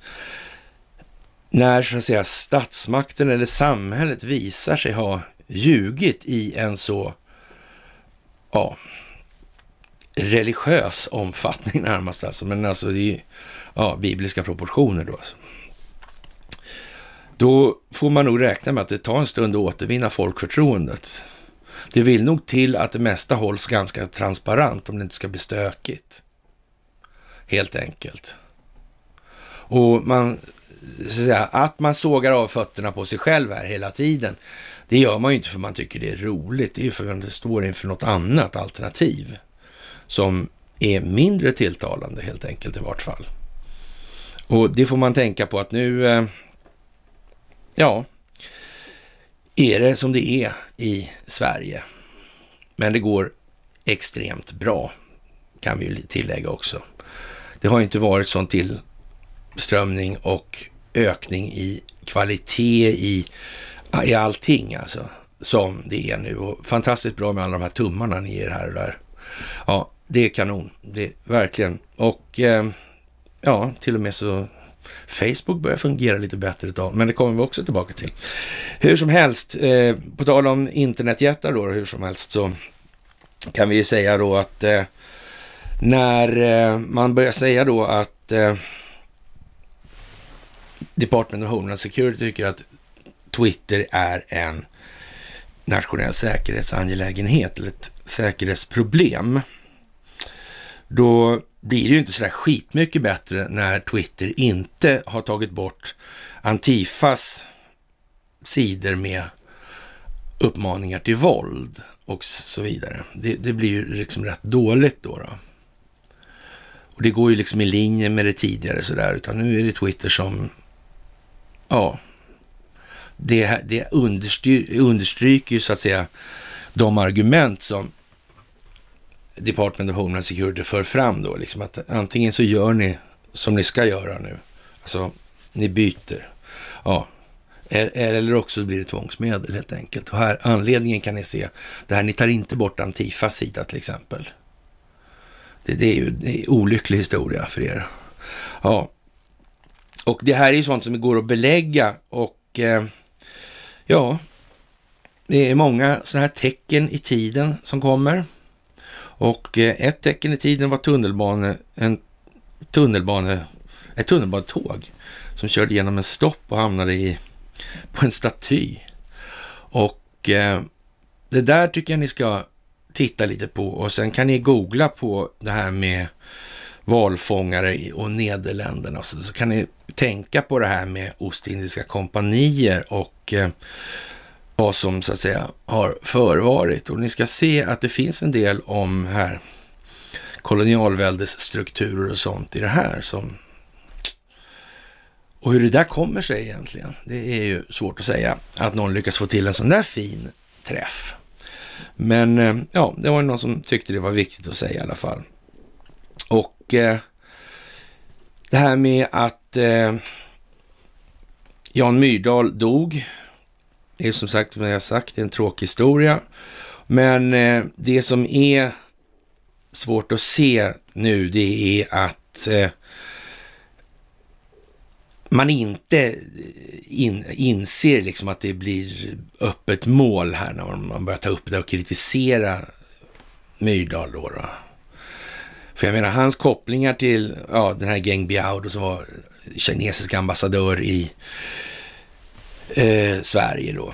när så att säga statsmakten eller samhället visar sig ha ljugit i en så, ja, religiös omfattning närmast alltså. Men alltså det är ju ja, bibliska proportioner då. Alltså. Då får man nog räkna med att det tar en stund att återvinna folkförtroendet. Det vill nog till att det mesta hålls ganska transparent om det inte ska bli stökigt. Helt enkelt. Och man, att, säga, att man sågar av fötterna på sig själv här hela tiden, det gör man ju inte för man tycker det är roligt. Det är ju för att man står inför något annat alternativ som är mindre tilltalande helt enkelt i vart fall. Och det får man tänka på att nu, eh, ja, är det som det är i Sverige. Men det går extremt bra, kan vi ju tillägga också. Det har inte varit sån tillströmning och ökning i kvalitet i, i allting alltså, som det är nu. Och fantastiskt bra med alla de här tummarna ni ger här och där. Ja, det är kanon, det, verkligen. Och eh, ja, till och med så Facebook börjar fungera lite bättre idag, men det kommer vi också tillbaka till. Hur som helst, eh, på tal om internetjättar då, hur som helst, så kan vi ju säga då att eh, när eh, man börjar säga då att eh, Department of Homeland Security tycker att Twitter är en nationell säkerhetsangelägenhet eller ett säkerhetsproblem då blir det ju inte sådär skitmycket bättre när Twitter inte har tagit bort Antifas sidor med uppmaningar till våld och så vidare. Det, det blir ju liksom rätt dåligt då, då. Och det går ju liksom i linje med det tidigare sådär, utan nu är det Twitter som, ja, det, det understryker ju så att säga de argument som Department of Homeland Security för fram då, liksom att antingen så gör ni som ni ska göra nu, alltså ni byter, ja, eller också blir det tvångsmedel helt enkelt. Och här, anledningen kan ni se, det här, ni tar inte bort Antifas sida till exempel. Det, det är ju det olycklig historia för er. Ja, och det här är ju sånt som går att belägga och eh, ja, det är många sådana här tecken i tiden som kommer. Och eh, ett tecken i tiden var tunnelbane, en tunnelbane, ett tunnelbanetåg som körde genom en stopp och hamnade i, på en staty. Och eh, det där tycker jag ni ska titta lite på och sen kan ni googla på det här med valfångare och Nederländerna så, så kan ni tänka på det här med Ostindiska kompanier och eh, vad som så att säga har förvarit. Och ni ska se att det finns en del om här Kolonialväldesstrukturer och sånt i det här som och hur det där kommer sig egentligen, det är ju svårt att säga att någon lyckas få till en sån där fin träff. Men eh, ja, det var någon som tyckte det var viktigt att säga i alla fall. Och eh, det här med att eh, Jan Myrdal dog det är som sagt, som jag sagt, en tråkig historia. Men eh, det som är svårt att se nu, det är att eh, man inte eh, in, inser liksom att det blir öppet mål här när man börjar ta upp det och kritisera Myrdal då. då. För jag menar, hans kopplingar till ja, den här Geng Biao som var kinesisk ambassadör i eh, Sverige då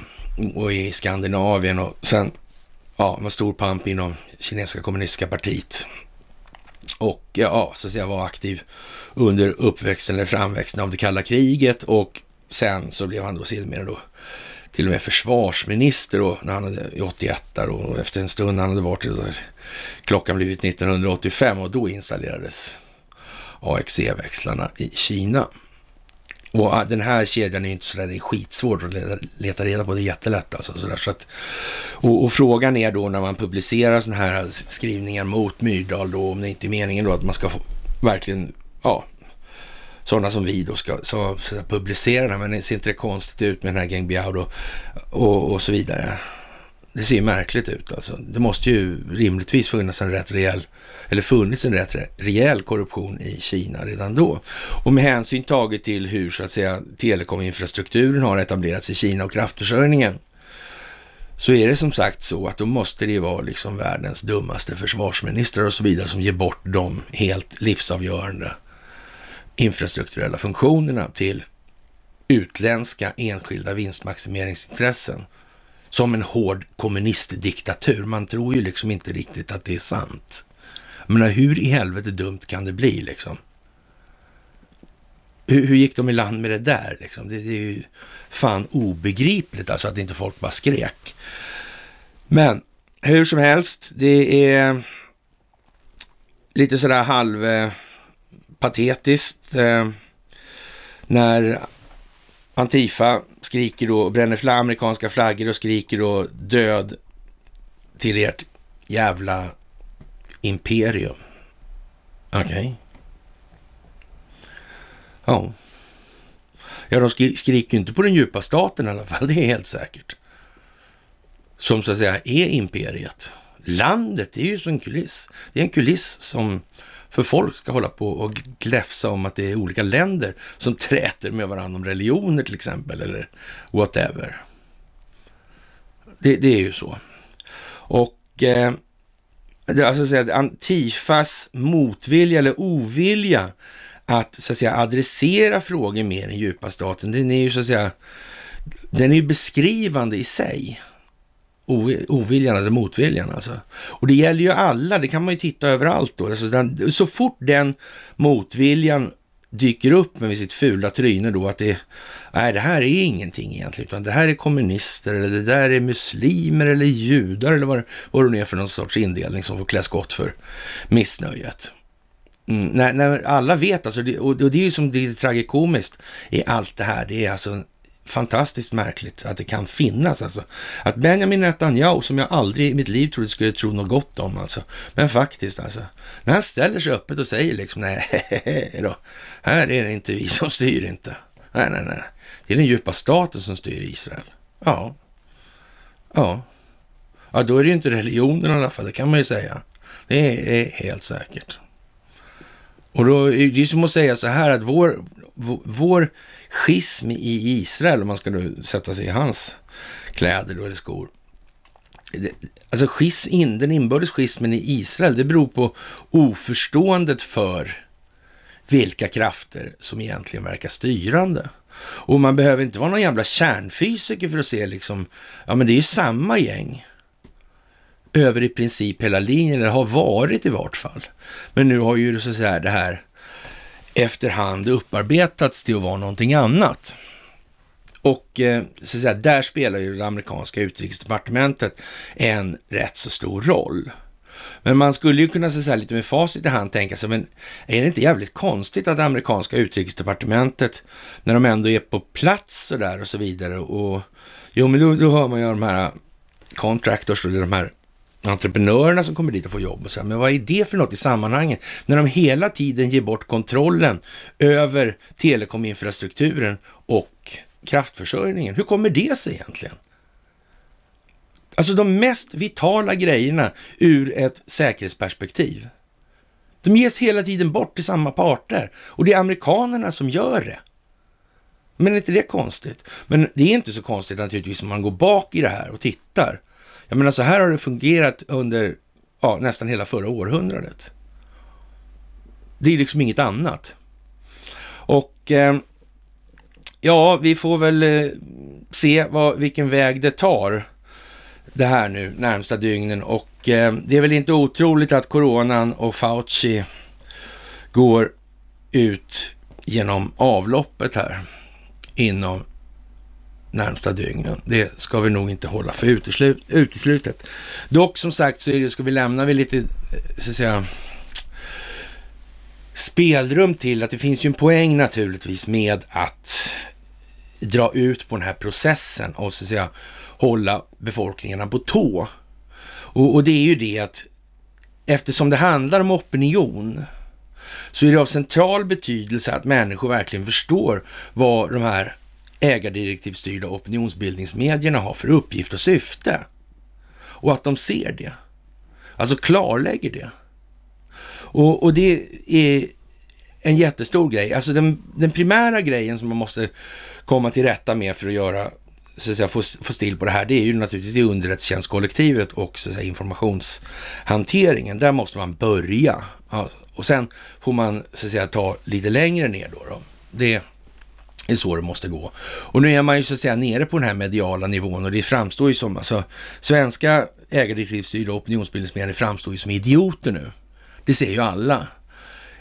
och i Skandinavien och sen ja, var stor pamp inom kinesiska kommunistiska partiet. Och ja, så att säga var aktiv under uppväxten eller framväxten av det kalla kriget och sen så blev han då sedermera då till och med försvarsminister då, när han hade 81 där och efter en stund han hade varit då, klockan blivit 1985 och då installerades AXE-växlarna i Kina. Och ah, den här kedjan är inte sådär, det är skitsvårt att leta, reda på, det är jättelätt alltså. Sådär. Så att, och, och, frågan är då när man publicerar sådana här skrivningar mot Myrdal då, om det inte är meningen då att man ska få, verkligen, ja, sådana som vi då ska så, så publicera den, men det ser inte det konstigt ut med den här Geng Biao då, och, och så vidare? Det ser märkligt ut alltså. Det måste ju rimligtvis finnas en rätt rejäl eller funnits en rätt rejäl korruption i Kina redan då. Och med hänsyn taget till hur så att säga telekominfrastrukturen har etablerats i Kina och kraftförsörjningen så är det som sagt så att då måste det vara liksom världens dummaste försvarsministrar och så vidare som ger bort de helt livsavgörande infrastrukturella funktionerna till utländska enskilda vinstmaximeringsintressen som en hård kommunistdiktatur. Man tror ju liksom inte riktigt att det är sant. Men hur i helvete dumt kan det bli liksom? Hur, hur gick de i land med det där liksom? Det, det är ju fan obegripligt alltså att inte folk bara skrek. Men hur som helst, det är lite sådär halv patetiskt eh, när Antifa skriker då, bränner fl amerikanska flaggor och skriker då död till ert jävla imperium. Okej. Okay. Mm. Ja. Ja, de skriker inte på den djupa staten i alla fall, det är helt säkert. Som så att säga är imperiet. Landet är ju som en kuliss. Det är en kuliss som för folk ska hålla på och gläfsa om att det är olika länder som träter med varandra om religioner till exempel, eller whatever. Det, det är ju så. Och eh, alltså säga, Antifas motvilja eller ovilja att, så att säga, adressera frågor mer än djupa staten, den är ju så att säga, den är ju beskrivande i sig. Oviljan eller motviljan alltså. Och det gäller ju alla, det kan man ju titta överallt då. Alltså den, så fort den motviljan dyker upp med sitt fula tryne då att det, nej, det här är ingenting egentligen, utan det här är kommunister eller det där är muslimer eller judar eller vad, vad det nu är för någon sorts indelning som får klä skott för missnöjet. Mm, när, när alla vet alltså, det, och, och, det är ju som det är tragikomiskt i allt det här, det är alltså fantastiskt märkligt att det kan finnas alltså. Att Benjamin Netanyahu, som jag aldrig i mitt liv trodde skulle tro något gott om alltså, men faktiskt alltså, när han ställer sig öppet och säger liksom nej då, här är det inte vi som styr inte. Nej, nej, nej. Det är den djupa staten som styr Israel. Ja, ja, ja, då är det ju inte religionen i alla fall, det kan man ju säga. Det är helt säkert. Och då, det är som att säga så här att vår vår schism i Israel, om man ska då sätta sig i hans kläder då, eller skor. Alltså schism, den inbördes schismen i Israel, det beror på oförståendet för vilka krafter som egentligen verkar styrande. Och man behöver inte vara någon jävla kärnfysiker för att se liksom, ja men det är ju samma gäng över i princip hela linjen, eller har varit i vart fall. Men nu har ju så att säga det här efterhand upparbetats till att vara någonting annat. Och eh, så att säga, där spelar ju det amerikanska utrikesdepartementet en rätt så stor roll. Men man skulle ju kunna så säga, lite med facit i hand tänka sig, men är det inte jävligt konstigt att det amerikanska utrikesdepartementet, när de ändå är på plats och där och så vidare, och jo men då, då hör man ju de här contractors eller de här entreprenörerna som kommer dit och får jobb. Och så här. Men vad är det för något i sammanhanget? När de hela tiden ger bort kontrollen över telekominfrastrukturen och kraftförsörjningen. Hur kommer det sig egentligen? Alltså de mest vitala grejerna ur ett säkerhetsperspektiv. De ges hela tiden bort till samma parter och det är amerikanerna som gör det. Men är inte det konstigt? Men det är inte så konstigt naturligtvis om man går bak i det här och tittar. Jag menar, så här har det fungerat under ja, nästan hela förra århundradet. Det är liksom inget annat. Och eh, ja, vi får väl eh, se vad, vilken väg det tar det här nu närmsta dygnen och eh, det är väl inte otroligt att coronan och Fauci går ut genom avloppet här inom närmsta dygnen. Det ska vi nog inte hålla för uteslutet. Dock som sagt så är det, ska vi lämna vid lite, eh, så att säga, spelrum till att det finns ju en poäng naturligtvis med att dra ut på den här processen och så att säga hålla befolkningarna på tå. Och, och det är ju det att eftersom det handlar om opinion så är det av central betydelse att människor verkligen förstår vad de här ägardirektivstyrda opinionsbildningsmedierna har för uppgift och syfte. Och att de ser det. Alltså klarlägger det. Och, och det är en jättestor grej. Alltså den, den, primära grejen som man måste komma till rätta med för att göra så att säga, få, få still på det här, det är ju naturligtvis det underrättelsetjänstkollektivet och så att säga, informationshanteringen. Där måste man börja. Alltså, och sen får man så att säga, ta lite längre ner då. då. Det det är så det måste gå. Och nu är man ju så att säga nere på den här mediala nivån och det framstår ju som, alltså svenska ägardirektivstyrda opinionsbildningsmedier framstår ju som idioter nu. Det ser ju alla.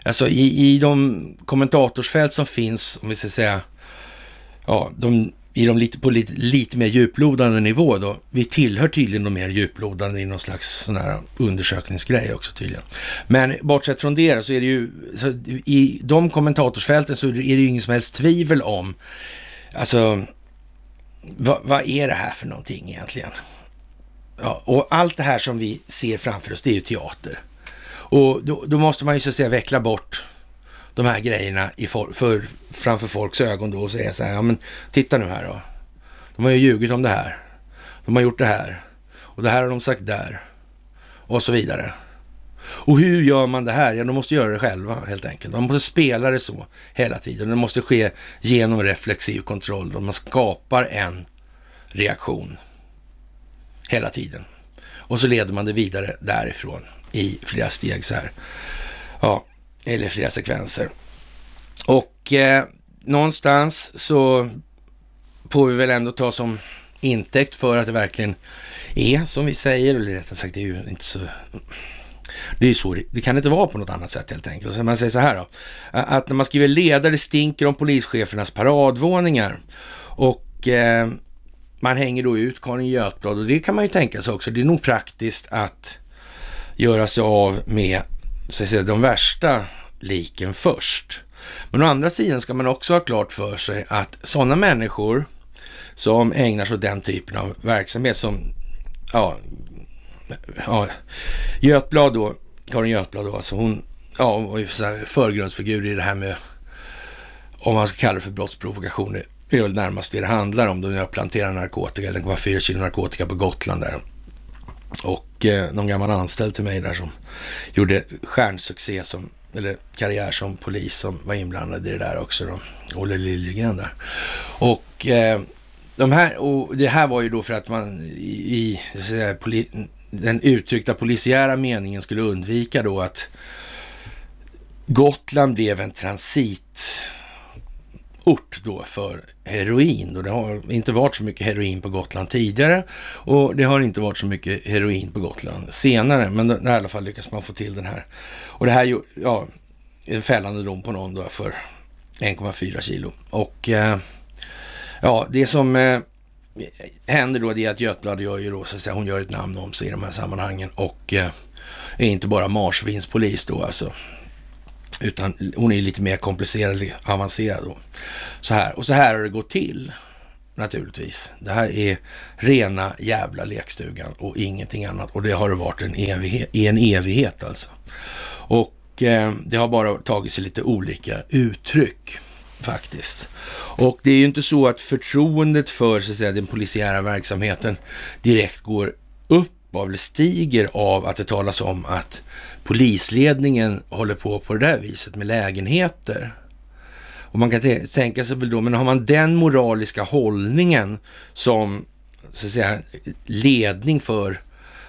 Alltså i, i de kommentatorsfält som finns, om vi ska säga, ja, de i de lite, på lite, lite mer djuplodande nivå då. Vi tillhör tydligen de mer djuplodande i någon slags sån här undersökningsgrej också tydligen. Men bortsett från det så är det ju, i de kommentatorsfälten så är det ju ingen som helst tvivel om, alltså, vad, vad är det här för någonting egentligen? Ja, och allt det här som vi ser framför oss, det är ju teater. Och då, då måste man ju så att säga veckla bort de här grejerna i for, för, framför folks ögon då och säga så här, ja men titta nu här då. De har ju ljugit om det här. De har gjort det här. Och det här har de sagt där. Och så vidare. Och hur gör man det här? Ja, de måste göra det själva helt enkelt. De måste spela det så hela tiden. Det måste ske genom reflexiv kontroll. Då man skapar en reaktion hela tiden. Och så leder man det vidare därifrån i flera steg så här. Ja, eller flera sekvenser. Och eh, någonstans så får vi väl ändå ta som intäkt för att det verkligen är som vi säger, eller rättare sagt det är ju inte så det, är så, det kan inte vara på något annat sätt helt enkelt. Så man säger så här då, att när man skriver ledare stinker om polischefernas paradvåningar och eh, man hänger då ut Karin Götblad och det kan man ju tänka sig också. Det är nog praktiskt att göra sig av med så att säga, de värsta liken först. Men å andra sidan ska man också ha klart för sig att sådana människor som ägnar sig åt den typen av verksamhet som ja, ja, Götblad då, Karin Götblad då, alltså hon ja, var ju förgrundsfigur i det här med, om man ska kalla det för brottsprovokationer, det är väl närmast det det handlar om. De har planterat narkotika, eller det var fyra kilo narkotika på Gotland där. Och eh, någon gammal anställd till mig där som gjorde stjärnsuccé som, eller karriär som polis som var inblandad i det där också då. Olle Liljegren där. Och eh, de här, och det här var ju då för att man i, i säga, poli, den uttryckta polisiära meningen skulle undvika då att Gotland blev en transit ort då för heroin. Och det har inte varit så mycket heroin på Gotland tidigare och det har inte varit så mycket heroin på Gotland senare. Men i alla fall lyckas man få till den här. Och det här ja, är fällande dom på någon då för 1,4 kilo. Och eh, ja, det som eh, händer då det är att Götblad gör ju då, så att säga, hon gör ett namn om sig i de här sammanhangen och eh, är inte bara marsvinspolis då alltså. Utan hon är lite mer komplicerad, avancerad då. Så här, och så här har det gått till naturligtvis. Det här är rena jävla lekstugan och ingenting annat. Och det har det varit en evighet, en evighet alltså. Och eh, det har bara tagit sig lite olika uttryck faktiskt. Och det är ju inte så att förtroendet för så att säga, den polisiära verksamheten direkt går upp av, eller stiger av att det talas om att polisledningen håller på på det där viset med lägenheter. Och man kan tänka sig väl då, men har man den moraliska hållningen som så att säga, ledning för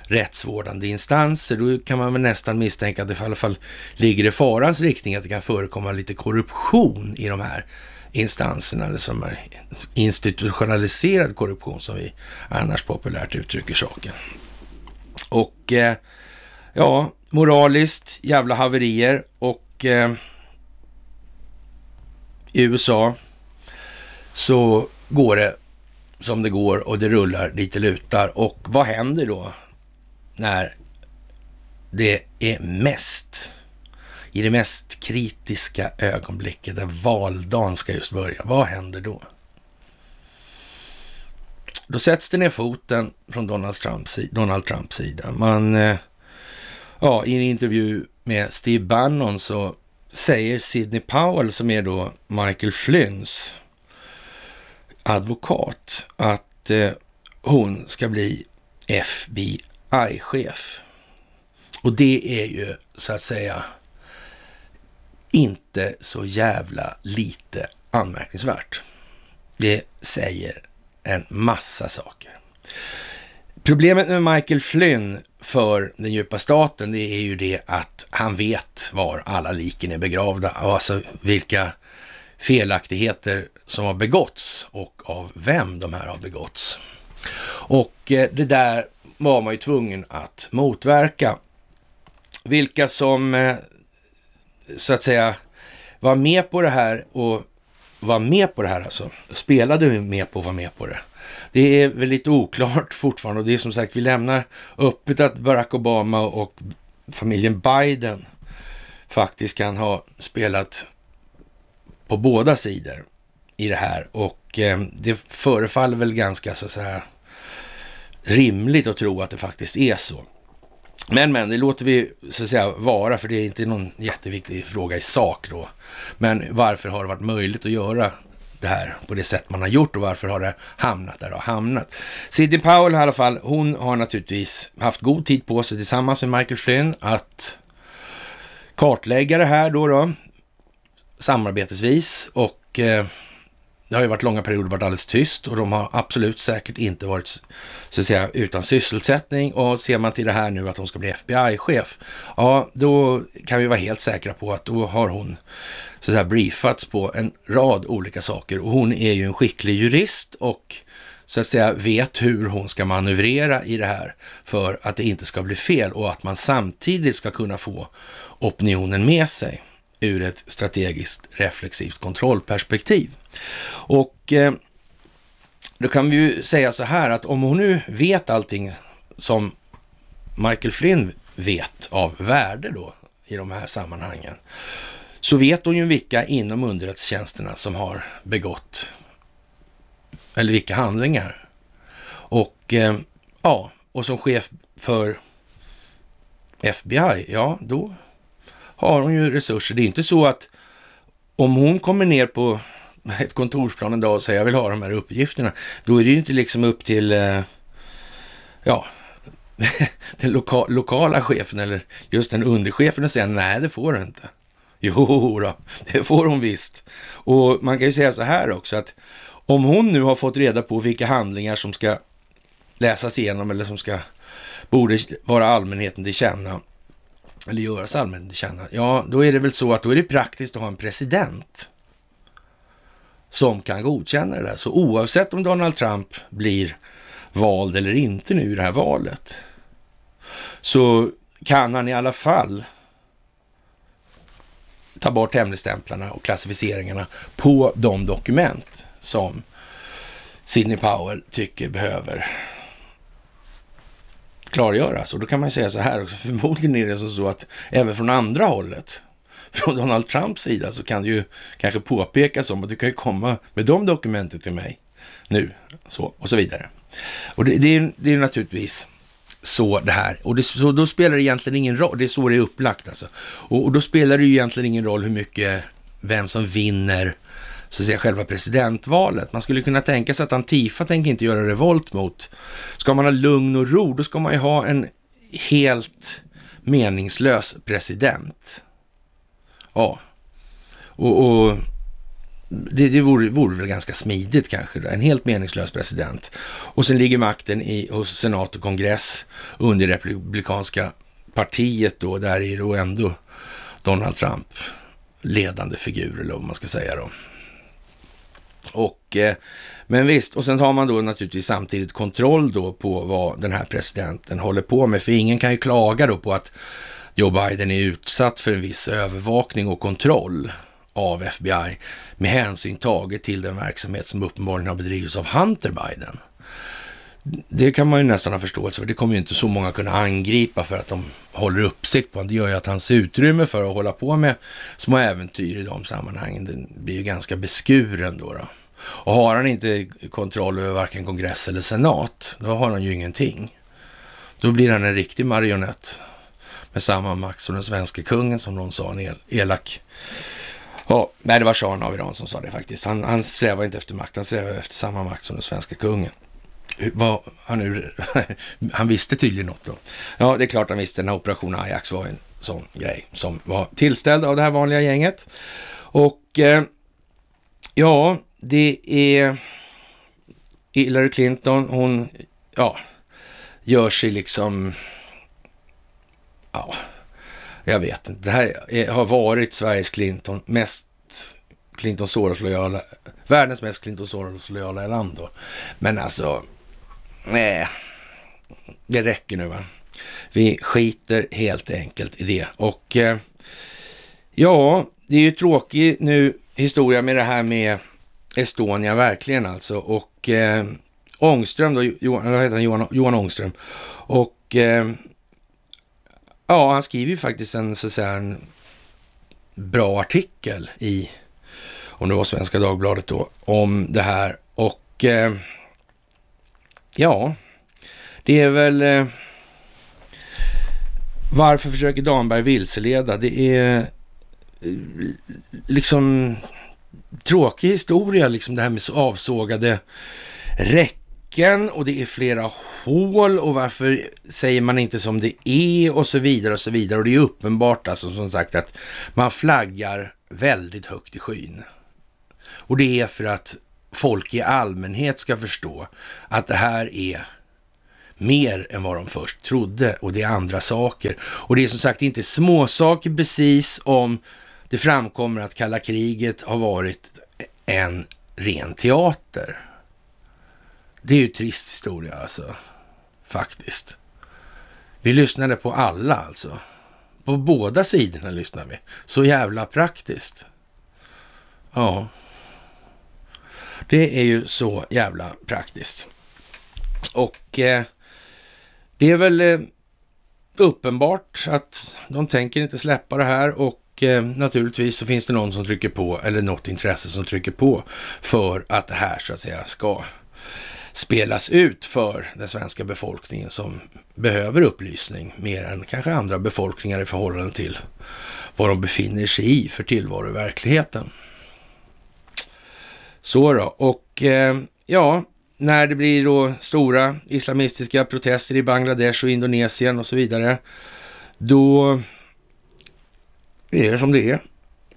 rättsvårdande instanser, då kan man väl nästan misstänka att det i alla fall ligger i farans riktning att det kan förekomma lite korruption i de här instanserna, eller som är institutionaliserad korruption som vi annars populärt uttrycker saken. Och eh, ja, moraliskt jävla haverier och eh, i USA så går det som det går och det rullar lite lutar. Och vad händer då när det är mest i det mest kritiska ögonblicket där valdagen ska just börja. Vad händer då? Då sätts det ner foten från Donald Trumps, Donald Trumps sida. Man eh, ja, i en intervju med Steve Bannon så säger Sidney Powell, som är då Michael Flynns advokat, att eh, hon ska bli FBI-chef. Och det är ju så att säga inte så jävla lite anmärkningsvärt. Det säger en massa saker. Problemet med Michael Flynn för den djupa staten, det är ju det att han vet var alla liken är begravda, alltså vilka felaktigheter som har begåtts och av vem de här har begåtts. Och eh, det där var man ju tvungen att motverka. Vilka som eh, så att säga var med på det här och vara med på det här alltså. Spelade vi med på att vara med på det. Det är väl lite oklart fortfarande och det är som sagt, vi lämnar öppet att Barack Obama och familjen Biden faktiskt kan ha spelat på båda sidor i det här och eh, det förefaller väl ganska så, så här rimligt att tro att det faktiskt är så. Men, men, det låter vi så att säga vara, för det är inte någon jätteviktig fråga i sak då. Men varför har det varit möjligt att göra det här på det sätt man har gjort och varför har det hamnat där det har hamnat? Sidney Powell i alla fall, hon har naturligtvis haft god tid på sig tillsammans med Michael Flynn att kartlägga det här då, då samarbetesvis och eh, det har ju varit långa perioder varit alldeles tyst och de har absolut säkert inte varit så att säga, utan sysselsättning. Och ser man till det här nu att hon ska bli FBI-chef, ja då kan vi vara helt säkra på att då har hon så att säga, briefats på en rad olika saker. Och hon är ju en skicklig jurist och så att säga vet hur hon ska manövrera i det här för att det inte ska bli fel och att man samtidigt ska kunna få opinionen med sig ur ett strategiskt reflexivt kontrollperspektiv. Och eh, då kan vi ju säga så här att om hon nu vet allting som Michael Flynn vet av värde då i de här sammanhangen, så vet hon ju vilka inom underrättelsetjänsterna som har begått, eller vilka handlingar. Och eh, ja, och som chef för FBI, ja då har hon ju resurser. Det är inte så att om hon kommer ner på ett kontorsplan en dag och säger jag vill ha de här uppgifterna, då är det ju inte liksom upp till, eh, ja, den loka lokala chefen eller just den underchefen att säga nej, det får du inte. Jo då, det får hon visst. Och man kan ju säga så här också att om hon nu har fått reda på vilka handlingar som ska läsas igenom eller som ska borde vara allmänheten till känna eller göras allmänt tillkänna, ja då är det väl så att då är det praktiskt att ha en president som kan godkänna det där. Så oavsett om Donald Trump blir vald eller inte nu i det här valet, så kan han i alla fall ta bort hemligstämplarna och klassificeringarna på de dokument som Sidney Powell tycker behöver klargöras. Och då kan man säga så här förmodligen är det så att även från andra hållet, från Donald Trumps sida, så kan det ju kanske påpekas om att du kan ju komma med de dokumenten till mig nu, så och så vidare. Och det, det är, det är naturligtvis så det här. Och det, så då spelar det egentligen ingen roll. Det är så det är upplagt alltså. Och, och, då spelar det ju egentligen ingen roll hur mycket, vem som vinner så att säga, själva presidentvalet. Man skulle kunna tänka sig att Antifa tänker inte göra revolt mot. Ska man ha lugn och ro, då ska man ju ha en helt meningslös president. Ja, och, och det, det vore, vore, väl ganska smidigt kanske, en helt meningslös president. Och sen ligger makten i, hos senat och kongress under republikanska partiet då, där är då ändå Donald Trump ledande figur eller vad man ska säga då. Och, eh, men visst, och sen har man då naturligtvis samtidigt kontroll då på vad den här presidenten håller på med. För ingen kan ju klaga då på att Joe Biden är utsatt för en viss övervakning och kontroll av FBI med hänsyn taget till den verksamhet som uppenbarligen har bedrivits av Hunter Biden det kan man ju nästan ha förståelse för. Det kommer ju inte så många kunna angripa för att de håller uppsikt på honom. Det gör ju att hans utrymme för att hålla på med små äventyr i de sammanhangen den blir ju ganska beskuren då, då. Och har han inte kontroll över varken kongress eller senat, då har han ju ingenting. Då blir han en riktig marionett med samma makt som den svenska kungen som någon sa, en el elak Oh, nej, det var shahen av Iran som sa det faktiskt. Han, han strävar inte efter makt, han strävar efter samma makt som den svenska kungen. Vad, han, nu, han visste tydligen något då. Ja, det är klart han visste. Den här operationen Ajax var en sån grej som var tillställd av det här vanliga gänget. Och eh, ja, det är Hillary Clinton. Hon, ja, gör sig liksom... Ja, jag vet inte. Det här är, har varit Sveriges Clinton, mest Clinton Soros-lojala, världens mest Clinton Soros-lojala land då. Men alltså, nej, det räcker nu va. Vi skiter helt enkelt i det. Och eh, ja, det är ju tråkig nu historia med det här med Estonia verkligen alltså. Och eh, Ångström då, Johan, vad heter han? Johan, Johan Ångström. Och eh, ja, han skriver ju faktiskt en, så att säga, en bra artikel i, om det var Svenska Dagbladet då, om det här. Och eh, Ja, det är väl... Eh, varför försöker Danberg vilseleda? Det är eh, liksom tråkig historia, liksom det här med avsågade räcken och det är flera hål och varför säger man inte som det är och så vidare och så vidare. Och det är uppenbart alltså som sagt att man flaggar väldigt högt i skyn. Och det är för att folk i allmänhet ska förstå att det här är mer än vad de först trodde och det är andra saker. Och det är som sagt inte småsaker precis om det framkommer att kalla kriget har varit en ren teater. Det är ju trist historia alltså, faktiskt. Vi lyssnade på alla alltså. På båda sidorna lyssnade vi. Så jävla praktiskt. Ja. Det är ju så jävla praktiskt. Och eh, det är väl eh, uppenbart att de tänker inte släppa det här och eh, naturligtvis så finns det någon som trycker på eller något intresse som trycker på för att det här så att säga ska spelas ut för den svenska befolkningen som behöver upplysning mer än kanske andra befolkningar i förhållande till vad de befinner sig i för tillvaro i verkligheten. Så då, och eh, ja, när det blir då stora islamistiska protester i Bangladesh och Indonesien och så vidare, då är det som det är.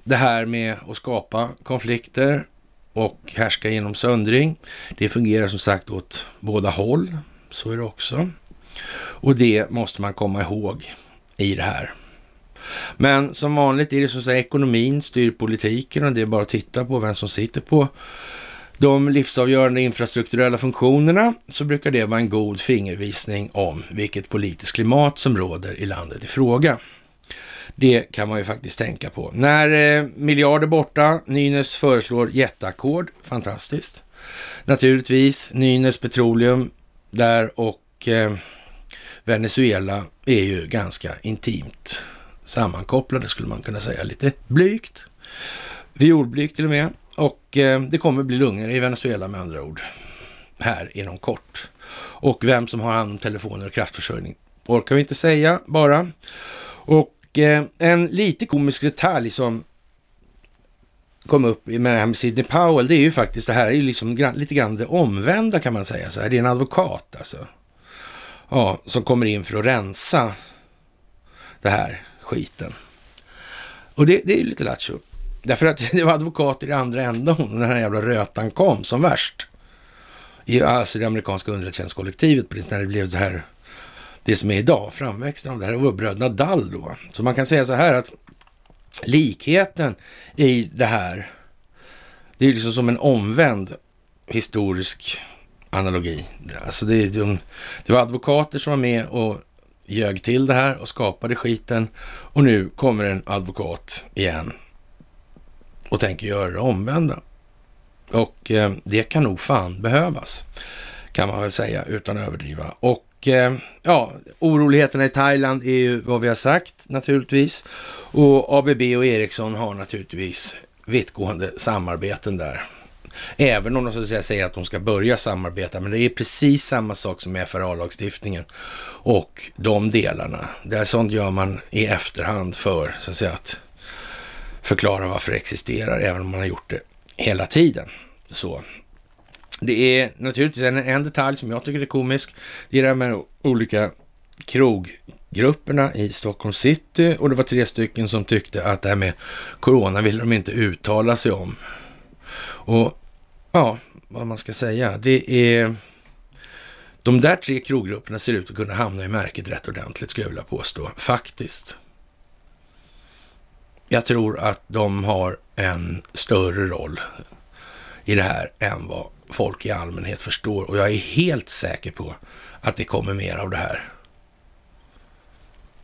Det här med att skapa konflikter och härska genom söndring, det fungerar som sagt åt båda håll. Så är det också. Och det måste man komma ihåg i det här. Men som vanligt är det som säger ekonomin styr politiken och det är bara att titta på vem som sitter på de livsavgörande infrastrukturella funktionerna så brukar det vara en god fingervisning om vilket politiskt klimat som råder i landet i fråga. Det kan man ju faktiskt tänka på. När eh, miljarder borta, Nynäs föreslår jätteackord. Fantastiskt. Naturligtvis, Nynäs Petroleum där och eh, Venezuela är ju ganska intimt sammankopplade skulle man kunna säga. Lite blygt. Violblygt till och med. Och eh, det kommer bli lugnare i Venezuela med andra ord. Här inom kort. Och vem som har hand om telefoner och kraftförsörjning orkar vi inte säga bara. Och eh, en lite komisk detalj som kom upp med det här med Sidney Powell, det är ju faktiskt det här är ju liksom lite grann det omvända kan man säga så här. Det är en advokat alltså. Ja, som kommer in för att rensa det här skiten. Och det, det är lite lattjo. Därför att det var advokater i andra änden när den här jävla rötan kom som värst. I, alltså det amerikanska underrättelsetjänstkollektivet när det blev det här, det som är idag, framväxten av det här. Det var bröderna Dall då. Så man kan säga så här att likheten i det här, det är liksom som en omvänd historisk analogi. Alltså det, det, var advokater som var med och ljög till det här och skapade skiten och nu kommer en advokat igen och tänker göra det omvända. Och eh, det kan nog fan behövas, kan man väl säga utan att överdriva. Och eh, ja, oroligheterna i Thailand är ju vad vi har sagt naturligtvis. Och ABB och Ericsson har naturligtvis vittgående samarbeten där Även om de så att säga, säger att de ska börja samarbeta. Men det är precis samma sak som FRA-lagstiftningen och de delarna. Det är sånt gör man i efterhand för så att, säga, att förklara varför det existerar, även om man har gjort det hela tiden. Så det är naturligtvis en, en detalj som jag tycker är komisk. Det är det här med olika kroggrupperna i Stockholm city och det var tre stycken som tyckte att det här med corona ville de inte uttala sig om. Och ja, vad man ska säga. Det är... De där tre kroggrupperna ser ut att kunna hamna i märket rätt ordentligt, skulle jag vilja påstå. Faktiskt. Jag tror att de har en större roll i det här än vad folk i allmänhet förstår. Och jag är helt säker på att det kommer mer av det här.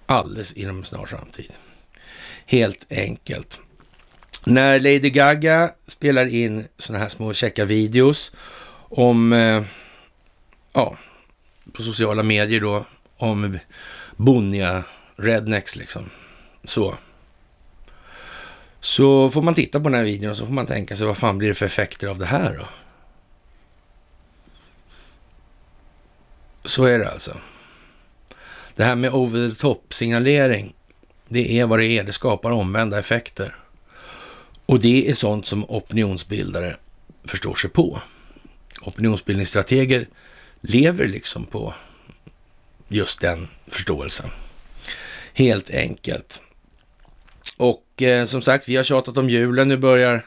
Alldeles inom en snar framtid. Helt enkelt. När Lady Gaga spelar in sådana här små käcka videos om, eh, ja, på sociala medier då, om boniga rednecks liksom. Så. Så får man titta på den här videon och så får man tänka sig vad fan blir det för effekter av det här då? Så är det alltså. Det här med over the top-signalering, det är vad det är. Det skapar omvända effekter. Och det är sånt som opinionsbildare förstår sig på. Opinionsbildningsstrateger lever liksom på just den förståelsen. Helt enkelt. Och eh, som sagt, vi har tjatat om julen. Nu börjar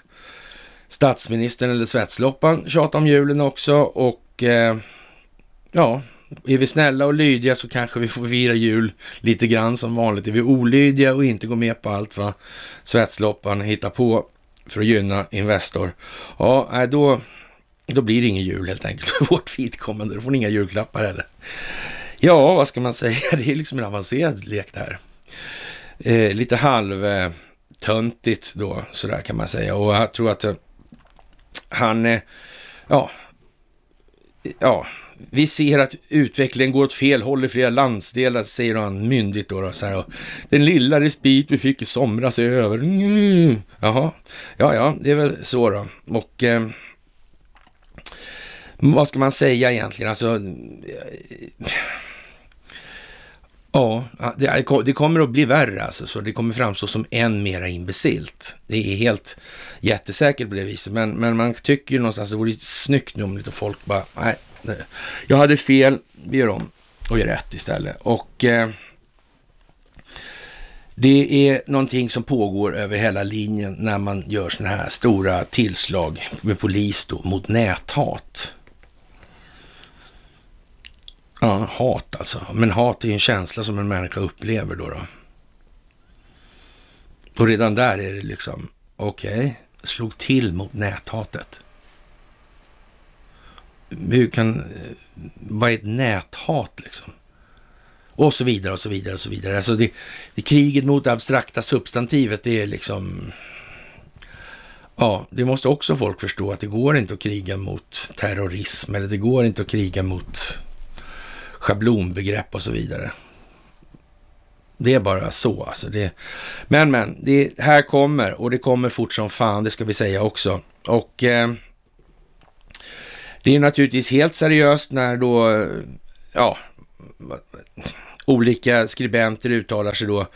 statsministern eller svetsloppan tjata om julen också. Och eh, ja, är vi snälla och lydiga så kanske vi får vira jul lite grann som vanligt. Är vi olydiga och inte går med på allt vad svetslopparen hittar på för att gynna Investor, ja, då, då blir det ingen jul helt enkelt för vårt vidkommande. Då får ni inga julklappar heller. Ja, vad ska man säga? Det är liksom en avancerad lek det här. Eh, lite halvtöntigt eh, då, sådär kan man säga. Och jag tror att eh, han, eh, ja, eh, ja, vi ser att utvecklingen går åt fel håll i flera landsdelar, säger han myndigt. Då, då så här, och, Den lilla respit vi fick i somras är över. Mm. Jaha, ja, ja, det är väl så då. Och eh, vad ska man säga egentligen? Alltså, eh, ja, det, det kommer att bli värre alltså, så det kommer framstå som än mera imbecilt. Det är helt jättesäkert på det viset, men, men man tycker ju någonstans att det vore snyggt nu om lite folk bara, nej, jag hade fel, vi gör om och gör rätt istället. Och eh, det är någonting som pågår över hela linjen när man gör sådana här stora tillslag med polis då, mot näthat. Ja, hat alltså. Men hat är en känsla som en människa upplever då. då. Och redan där är det liksom, okej, okay, slog till mot näthatet hur kan, eh, vad är ett näthat liksom? Och så vidare och så vidare och så vidare. Alltså det, det kriget mot det abstrakta substantivet, det är liksom... Ja, det måste också folk förstå att det går inte att kriga mot terrorism eller det går inte att kriga mot schablonbegrepp och så vidare. Det är bara så alltså. Det, men men, det här kommer och det kommer fort som fan, det ska vi säga också. Och... Eh, det är naturligtvis helt seriöst när då, ja, olika skribenter uttalar sig då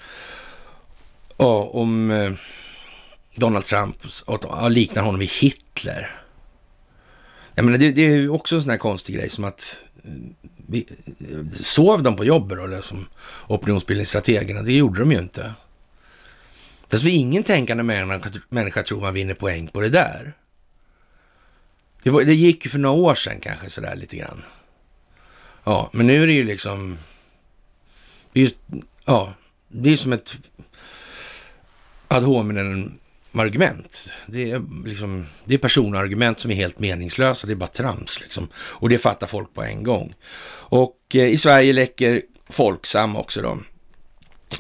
ja, om eh, Donald Trump och ja, liknar honom vid Hitler. Jag menar, det, det är ju också en sån här konstig grej som att eh, vi, eh, sov de på jobbet då, eller som opinionsbildningsstrategerna? Det gjorde de ju inte. Fast vi ingen tänkande människa, människa tror man vinner poäng på det där. Det, var, det gick ju för några år sedan kanske sådär lite grann. Ja, men nu är det ju liksom... Det är, ja, det är som ett ad hominem argument. Det är, liksom, det är personargument som är helt meningslösa. Det är bara trams liksom. Och det fattar folk på en gång. Och eh, i Sverige läcker Folksam också då.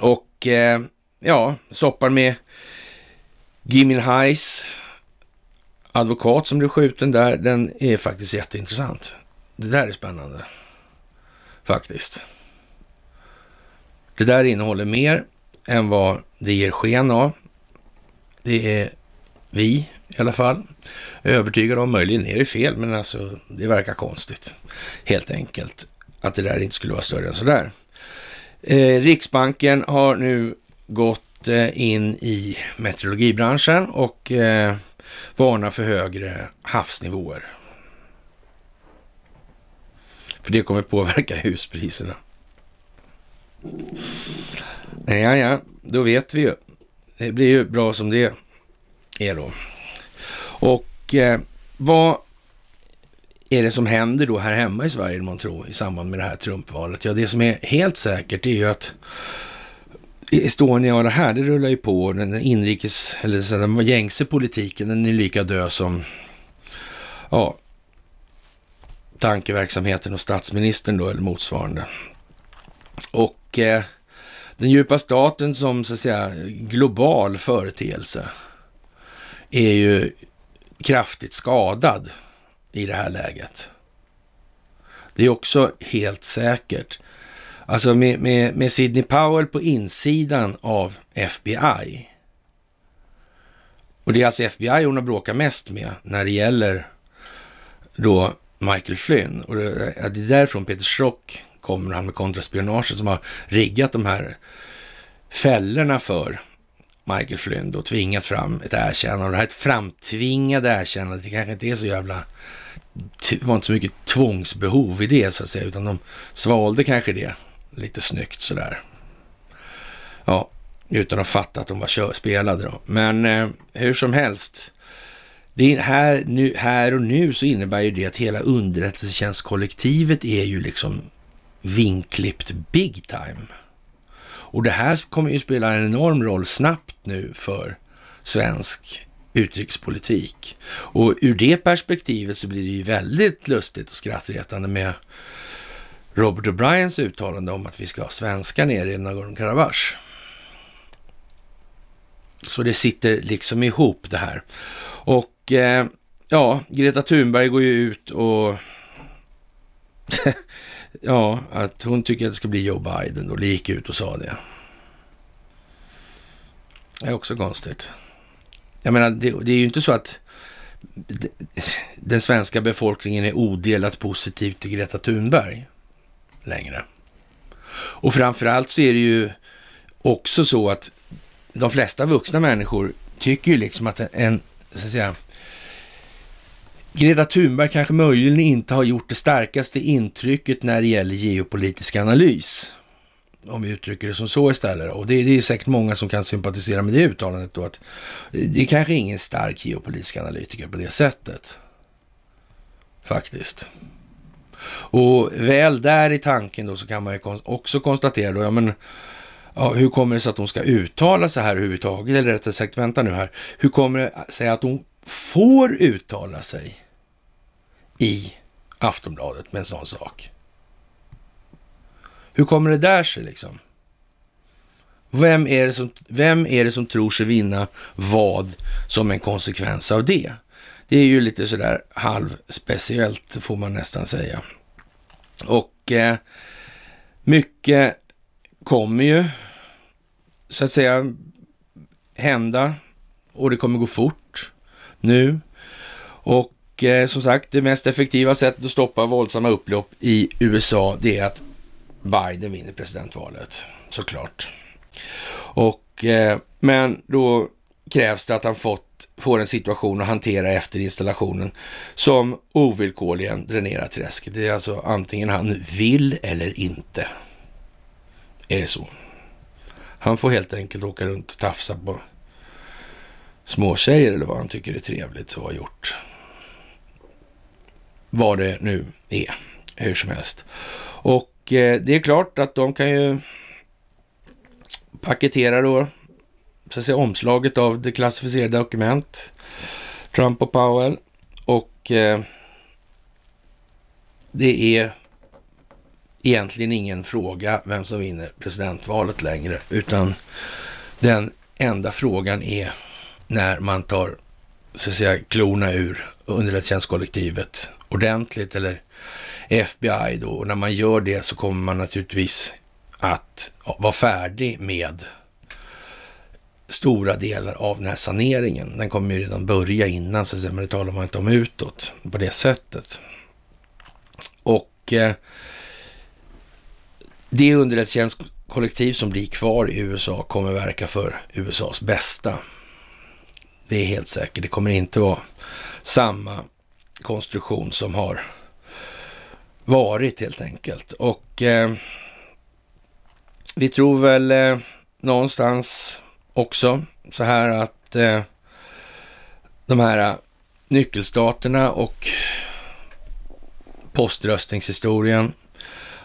Och eh, ja, soppar med Gimin Heiss advokat som blev skjuten där, den är faktiskt jätteintressant. Det där är spännande, faktiskt. Det där innehåller mer än vad det ger sken av. Det är vi i alla fall övertygade om, möjligen är det fel, men alltså det verkar konstigt helt enkelt att det där inte skulle vara större än sådär. Eh, Riksbanken har nu gått eh, in i meteorologibranschen och eh, varnar för högre havsnivåer. För det kommer påverka huspriserna. Ja, ja, då vet vi ju. Det blir ju bra som det är då. Och eh, vad är det som händer då här hemma i Sverige, man tror, i samband med det här Trumpvalet? Ja, det som är helt säkert är ju att Estonia och det här, det rullar ju på. Den inrikes, eller så den gängse politiken, den är lika död som ja, tankeverksamheten hos statsministern då, eller motsvarande. Och eh, den djupa staten som så att säga global företeelse är ju kraftigt skadad i det här läget. Det är också helt säkert. Alltså med, med, med Sidney Powell på insidan av FBI. Och det är alltså FBI hon har bråkat mest med när det gäller då Michael Flynn. Och det är därifrån Peter Schrock kommer, han med kontraspionaget som har riggat de här fällorna för Michael Flynn och tvingat fram ett erkännande. Det här är ett framtvingat erkännande. Det kanske inte är så jävla... Det var inte så mycket tvångsbehov i det så att säga, utan de svalde kanske det lite snyggt sådär. Ja, utan att fatta att de var kör, spelade då. Men eh, hur som helst, det här, nu, här och nu så innebär ju det att hela underrättelsetjänstkollektivet är ju liksom vinklippt big time. Och det här kommer ju spela en enorm roll snabbt nu för svensk utrikespolitik. Och ur det perspektivet så blir det ju väldigt lustigt och skrattretande med Robert O'Briens uttalande om att vi ska ha svenskar nere i Nagorno-Karabach. Så det sitter liksom ihop det här. Och eh, ja, Greta Thunberg går ju ut och ja, att hon tycker att det ska bli Joe Biden och gick ut och sa det. Det är också konstigt. Jag menar, det, det är ju inte så att den svenska befolkningen är odelat positiv till Greta Thunberg längre. Och framförallt så är det ju också så att de flesta vuxna människor tycker ju liksom att en, så att säga, Greta Thunberg kanske möjligen inte har gjort det starkaste intrycket när det gäller geopolitisk analys. Om vi uttrycker det som så istället. Och det, det är säkert många som kan sympatisera med det uttalandet då. Att det är kanske ingen stark geopolitisk analytiker på det sättet. Faktiskt. Och väl där i tanken då så kan man ju också konstatera då, ja men ja, hur kommer det sig att hon ska uttala sig här överhuvudtaget? Eller rättare sagt, vänta nu här, hur kommer det sig att hon får uttala sig i Aftonbladet med en sån sak? Hur kommer det där sig liksom? Vem är, det som, vem är det som tror sig vinna vad som en konsekvens av det? Det är ju lite sådär halvspeciellt får man nästan säga. Och eh, mycket kommer ju så att säga hända och det kommer gå fort nu. Och eh, som sagt, det mest effektiva sättet att stoppa våldsamma upplopp i USA, det är att Biden vinner presidentvalet, såklart. Och, eh, men då krävs det att han fått får en situation att hantera efter installationen som ovillkorligen dränerar träsket. Det är alltså antingen han vill eller inte. Är det så? Han får helt enkelt åka runt och tafsa på småtjejer eller vad han tycker är trevligt att ha gjort. Vad det nu är, hur som helst. Och eh, det är klart att de kan ju paketera då så att säga, omslaget av det klassificerade dokument. Trump och Powell. Och eh, det är egentligen ingen fråga vem som vinner presidentvalet längre, utan den enda frågan är när man tar så att säga klorna ur underrättelsetjänstkollektivet ordentligt eller FBI då. Och när man gör det så kommer man naturligtvis att vara färdig med stora delar av den här saneringen. Den kommer ju redan börja innan, så men det talar man inte om utåt på det sättet. Och eh, det underrättelsetjänstkollektiv som blir kvar i USA kommer verka för USAs bästa. Det är helt säkert. Det kommer inte vara samma konstruktion som har varit helt enkelt. Och eh, vi tror väl eh, någonstans också så här att eh, de här eh, nyckelstaterna och poströstningshistorien,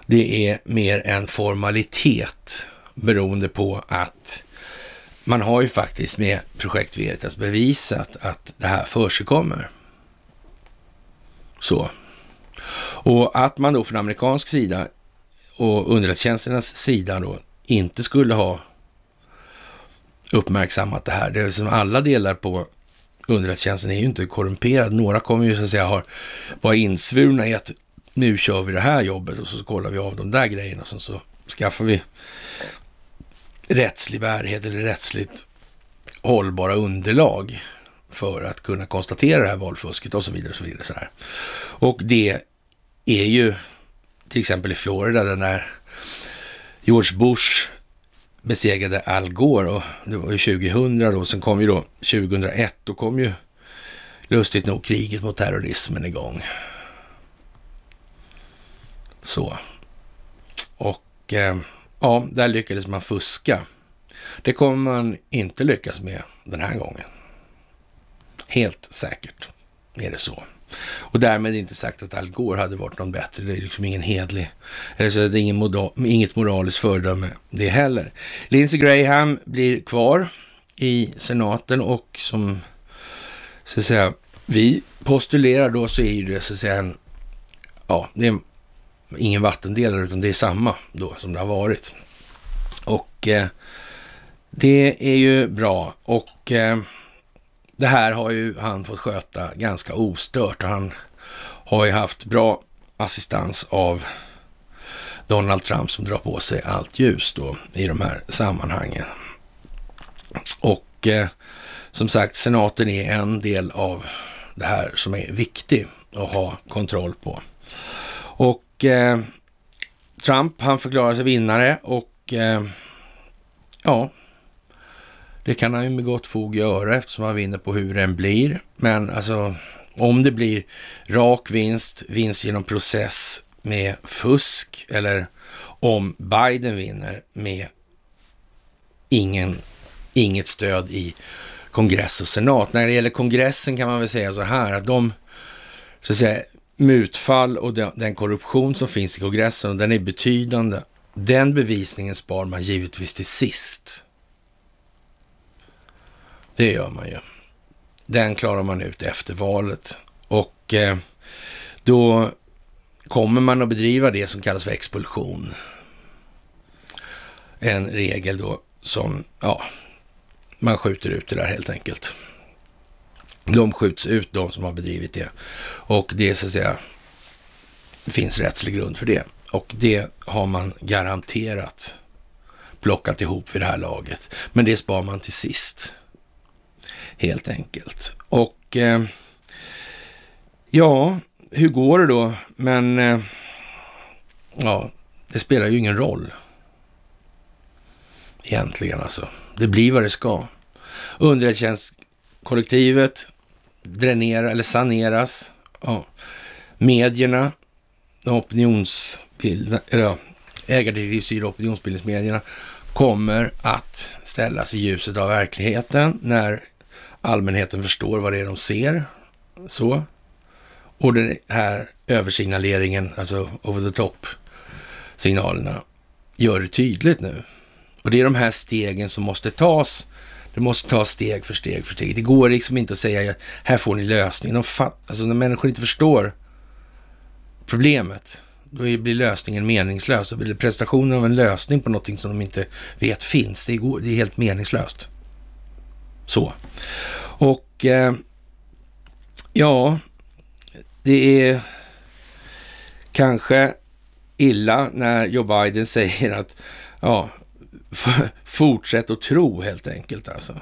det är mer en formalitet beroende på att man har ju faktiskt med projekt Veritas bevisat att det här försiggår. Så. Och att man då från amerikansk sida och underrättelsetjänsternas sida då inte skulle ha uppmärksammat det här. Det är som alla delar på underrättelsetjänsten är ju inte korrumperad. Några kommer ju så att säga har, vara insvurna i att nu kör vi det här jobbet och så kollar vi av de där grejerna och så skaffar vi rättslig bärighet eller rättsligt hållbara underlag för att kunna konstatera det här valfusket och så vidare. Och, så vidare, så här. och det är ju till exempel i Florida, den där George Bush besegrade Al Gore och det var ju 2000 då. Sen kom ju då 2001, då kom ju lustigt nog kriget mot terrorismen igång. Så. Och eh, ja, där lyckades man fuska. Det kommer man inte lyckas med den här gången. Helt säkert är det så. Och därmed inte sagt att Al Gore hade varit någon bättre. Det är liksom ingen hedlig, eller så är det ingen moda, inget moraliskt föredöme det heller. Lindsey Graham blir kvar i senaten och som så att säga, vi postulerar då så är ju det så att säga en, ja, det är ingen vattendelare utan det är samma då som det har varit. Och eh, det är ju bra och eh, det här har ju han fått sköta ganska ostört och han har ju haft bra assistans av Donald Trump som drar på sig allt ljus då i de här sammanhangen. Och eh, som sagt, senaten är en del av det här som är viktig att ha kontroll på. Och eh, Trump, han förklarar sig vinnare och eh, ja, det kan han ju med gott fog göra eftersom han vinner på hur den blir. Men alltså, om det blir rak vinst, vinst genom process med fusk eller om Biden vinner med ingen, inget stöd i kongress och senat. När det gäller kongressen kan man väl säga så här att de så att säga, mutfall och den korruption som finns i kongressen, den är betydande. Den bevisningen spar man givetvis till sist det gör man ju. Den klarar man ut efter valet. Och eh, då kommer man att bedriva det som kallas för expulsion. En regel då som, ja, man skjuter ut det där helt enkelt. De skjuts ut, de som har bedrivit det. Och det så att säga finns rättslig grund för det. Och det har man garanterat plockat ihop vid det här laget. Men det spar man till sist helt enkelt. Och eh, ja, hur går det då? Men eh, ja, det spelar ju ingen roll. Egentligen alltså. Det blir vad det ska. Underrättelsetjänstkollektivet dräneras eller saneras. Ja. Medierna, opinionsbild, eller ägardirektivsstyrda opinionsbildningsmedierna kommer att ställas i ljuset av verkligheten när allmänheten förstår vad det är de ser. Så. Och den här översignaleringen, alltså over the top signalerna, gör det tydligt nu. Och det är de här stegen som måste tas. Det måste tas steg för steg för steg. Det går liksom inte att säga här får ni lösningen. alltså när människor inte förstår problemet, då blir lösningen meningslös. Då blir det prestationen av en lösning på någonting som de inte vet finns. det är helt meningslöst. Så. Och eh, ja, det är kanske illa när Joe Biden säger att ja, fortsätt att tro helt enkelt alltså.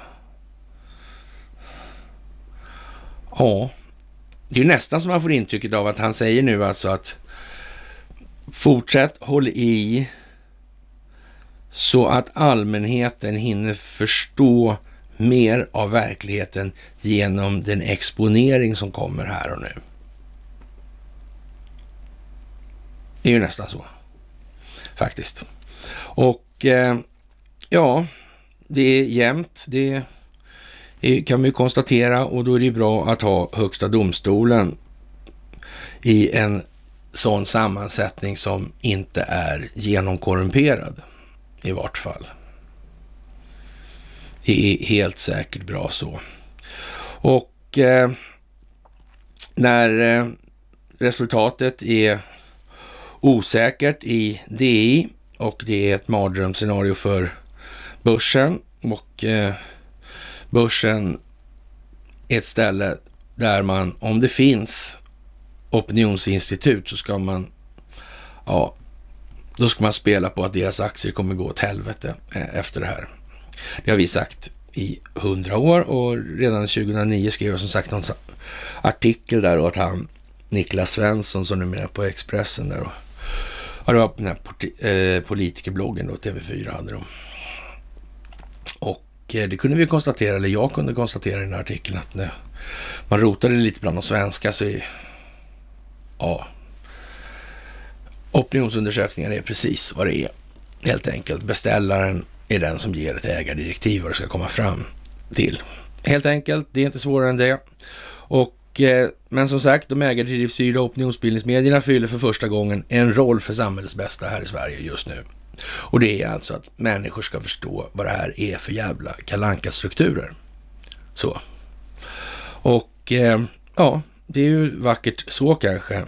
Ja, det är nästan som man får intrycket av att han säger nu alltså att fortsätt, håll i så att allmänheten hinner förstå mer av verkligheten genom den exponering som kommer här och nu. Det är ju nästan så, faktiskt. Och eh, ja, det är jämnt. Det kan vi konstatera och då är det bra att ha Högsta domstolen i en sån sammansättning som inte är genomkorrumperad i vart fall. Det är helt säkert bra så. Och eh, när eh, resultatet är osäkert i DI och det är ett mardrömsscenario för börsen och eh, börsen är ett ställe där man, om det finns opinionsinstitut så ska man, ja, då ska man spela på att deras aktier kommer gå åt helvete eh, efter det här. Det har vi sagt i hundra år och redan 2009 skrev jag som sagt någon artikel där och att han, Niklas Svensson som numera är på Expressen där och Ja, det var på den här eh, politikerbloggen då, TV4 hade de. Och eh, det kunde vi konstatera, eller jag kunde konstatera i den här artikeln, att när man rotade lite bland de svenska så är, ja, opinionsundersökningar är precis vad det är. Helt enkelt beställaren är den som ger ett ägardirektiv vad det ska komma fram till. Helt enkelt, det är inte svårare än det. Och, eh, men som sagt, de ägardrivstyrda opinionsbildningsmedierna fyller för första gången en roll för samhällets bästa här i Sverige just nu. Och det är alltså att människor ska förstå vad det här är för jävla kalanka strukturer Så. Och eh, ja, det är ju vackert så kanske.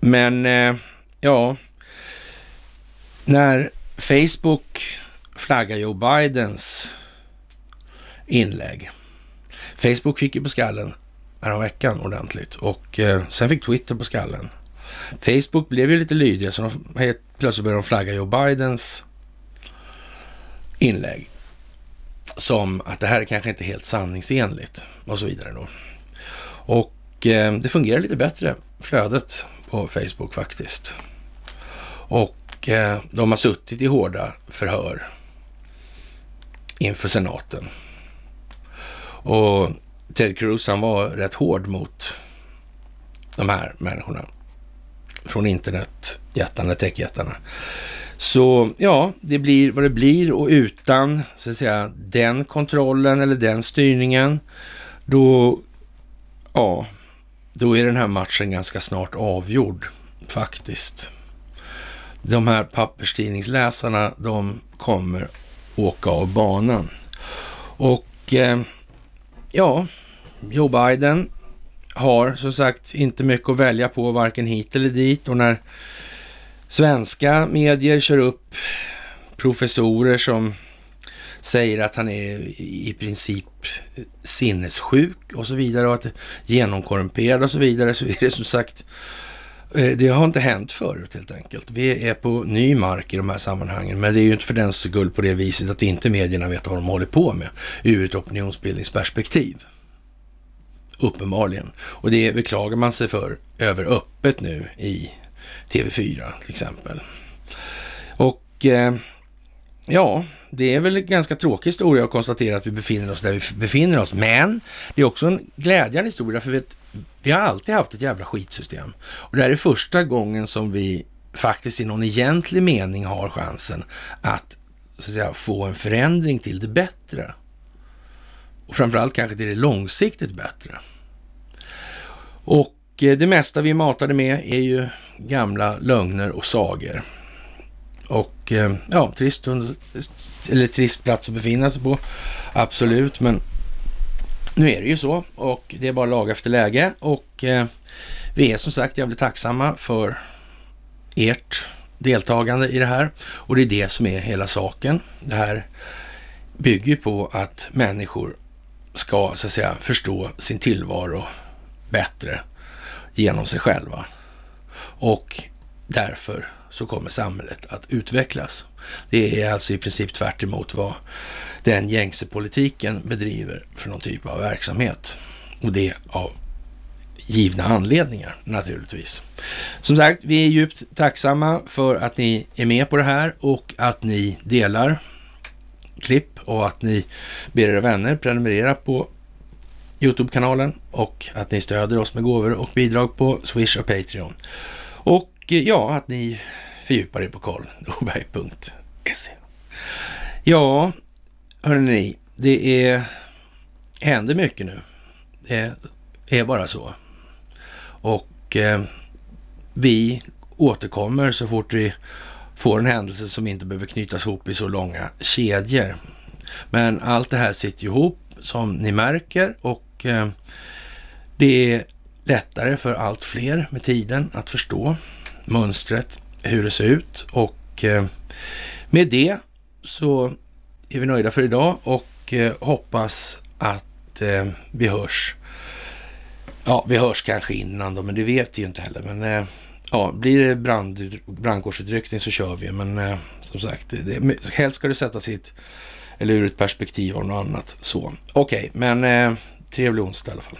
Men eh, ja, när Facebook flaggar Joe Bidens inlägg. Facebook fick ju på skallen veckan ordentligt och eh, sen fick Twitter på skallen. Facebook blev ju lite lydiga så de, helt plötsligt började de flagga Joe Bidens inlägg. Som att det här är kanske inte helt sanningsenligt och så vidare då. Och eh, det fungerar lite bättre, flödet på Facebook faktiskt. Och och eh, de har suttit i hårda förhör inför senaten. Och Ted Cruz han var rätt hård mot de här människorna från internetjättarna, techjättarna. Så ja, det blir vad det blir och utan så att säga, den kontrollen eller den styrningen, då, ja, då är den här matchen ganska snart avgjord faktiskt de här papperstidningsläsarna, de kommer åka av banan. Och eh, ja, Joe Biden har som sagt inte mycket att välja på, varken hit eller dit. Och när svenska medier kör upp professorer som säger att han är i princip sinnessjuk och så vidare och att genomkorrumperad och så vidare så är det som sagt Eh, det har inte hänt förut helt enkelt. Vi är på ny mark i de här sammanhangen, men det är ju inte för den skull på det viset att inte medierna vet vad de håller på med ur ett opinionsbildningsperspektiv. Uppenbarligen. Och det beklagar man sig för över öppet nu i TV4 till exempel. Och eh, ja, det är väl en ganska tråkig historia att konstatera att vi befinner oss där vi befinner oss. Men det är också en glädjande historia, för vet, vi har alltid haft ett jävla skitsystem. Och det här är första gången som vi faktiskt i någon egentlig mening har chansen att, att säga, få en förändring till det bättre. Och framförallt kanske till det långsiktigt bättre. Och eh, det mesta vi matade med är ju gamla lögner och sagor. Och eh, ja, trist, eller trist plats att befinna sig på, absolut. Men nu är det ju så och det är bara lag efter läge och eh, vi är som sagt jävligt tacksamma för ert deltagande i det här och det är det som är hela saken. Det här bygger på att människor ska så att säga förstå sin tillvaro bättre genom sig själva och därför så kommer samhället att utvecklas. Det är alltså i princip tvärt vad den gängse politiken bedriver för någon typ av verksamhet. Och det av givna anledningar naturligtvis. Som sagt, vi är djupt tacksamma för att ni är med på det här och att ni delar klipp och att ni ber era vänner prenumerera på Youtube-kanalen och att ni stöder oss med gåvor och bidrag på Swish och Patreon. Och eh, ja, att ni fördjupar er på karlnorberg.se. Ja, Hörrni, det är, händer mycket nu. Det är bara så. Och eh, vi återkommer så fort vi får en händelse som inte behöver knytas ihop i så långa kedjor. Men allt det här sitter ihop som ni märker och eh, det är lättare för allt fler med tiden att förstå mönstret, hur det ser ut och eh, med det så är vi nöjda för idag och eh, hoppas att eh, vi hörs. Ja, vi hörs kanske innan då, men det vet vi ju inte heller. Men eh, ja, blir det brand, brandkårsutryckning så kör vi. Men som sagt, det, helst ska det sätta sitt eller ur ett perspektiv av något annat. Så okej, okay, men trevlig onsdag i alla fall.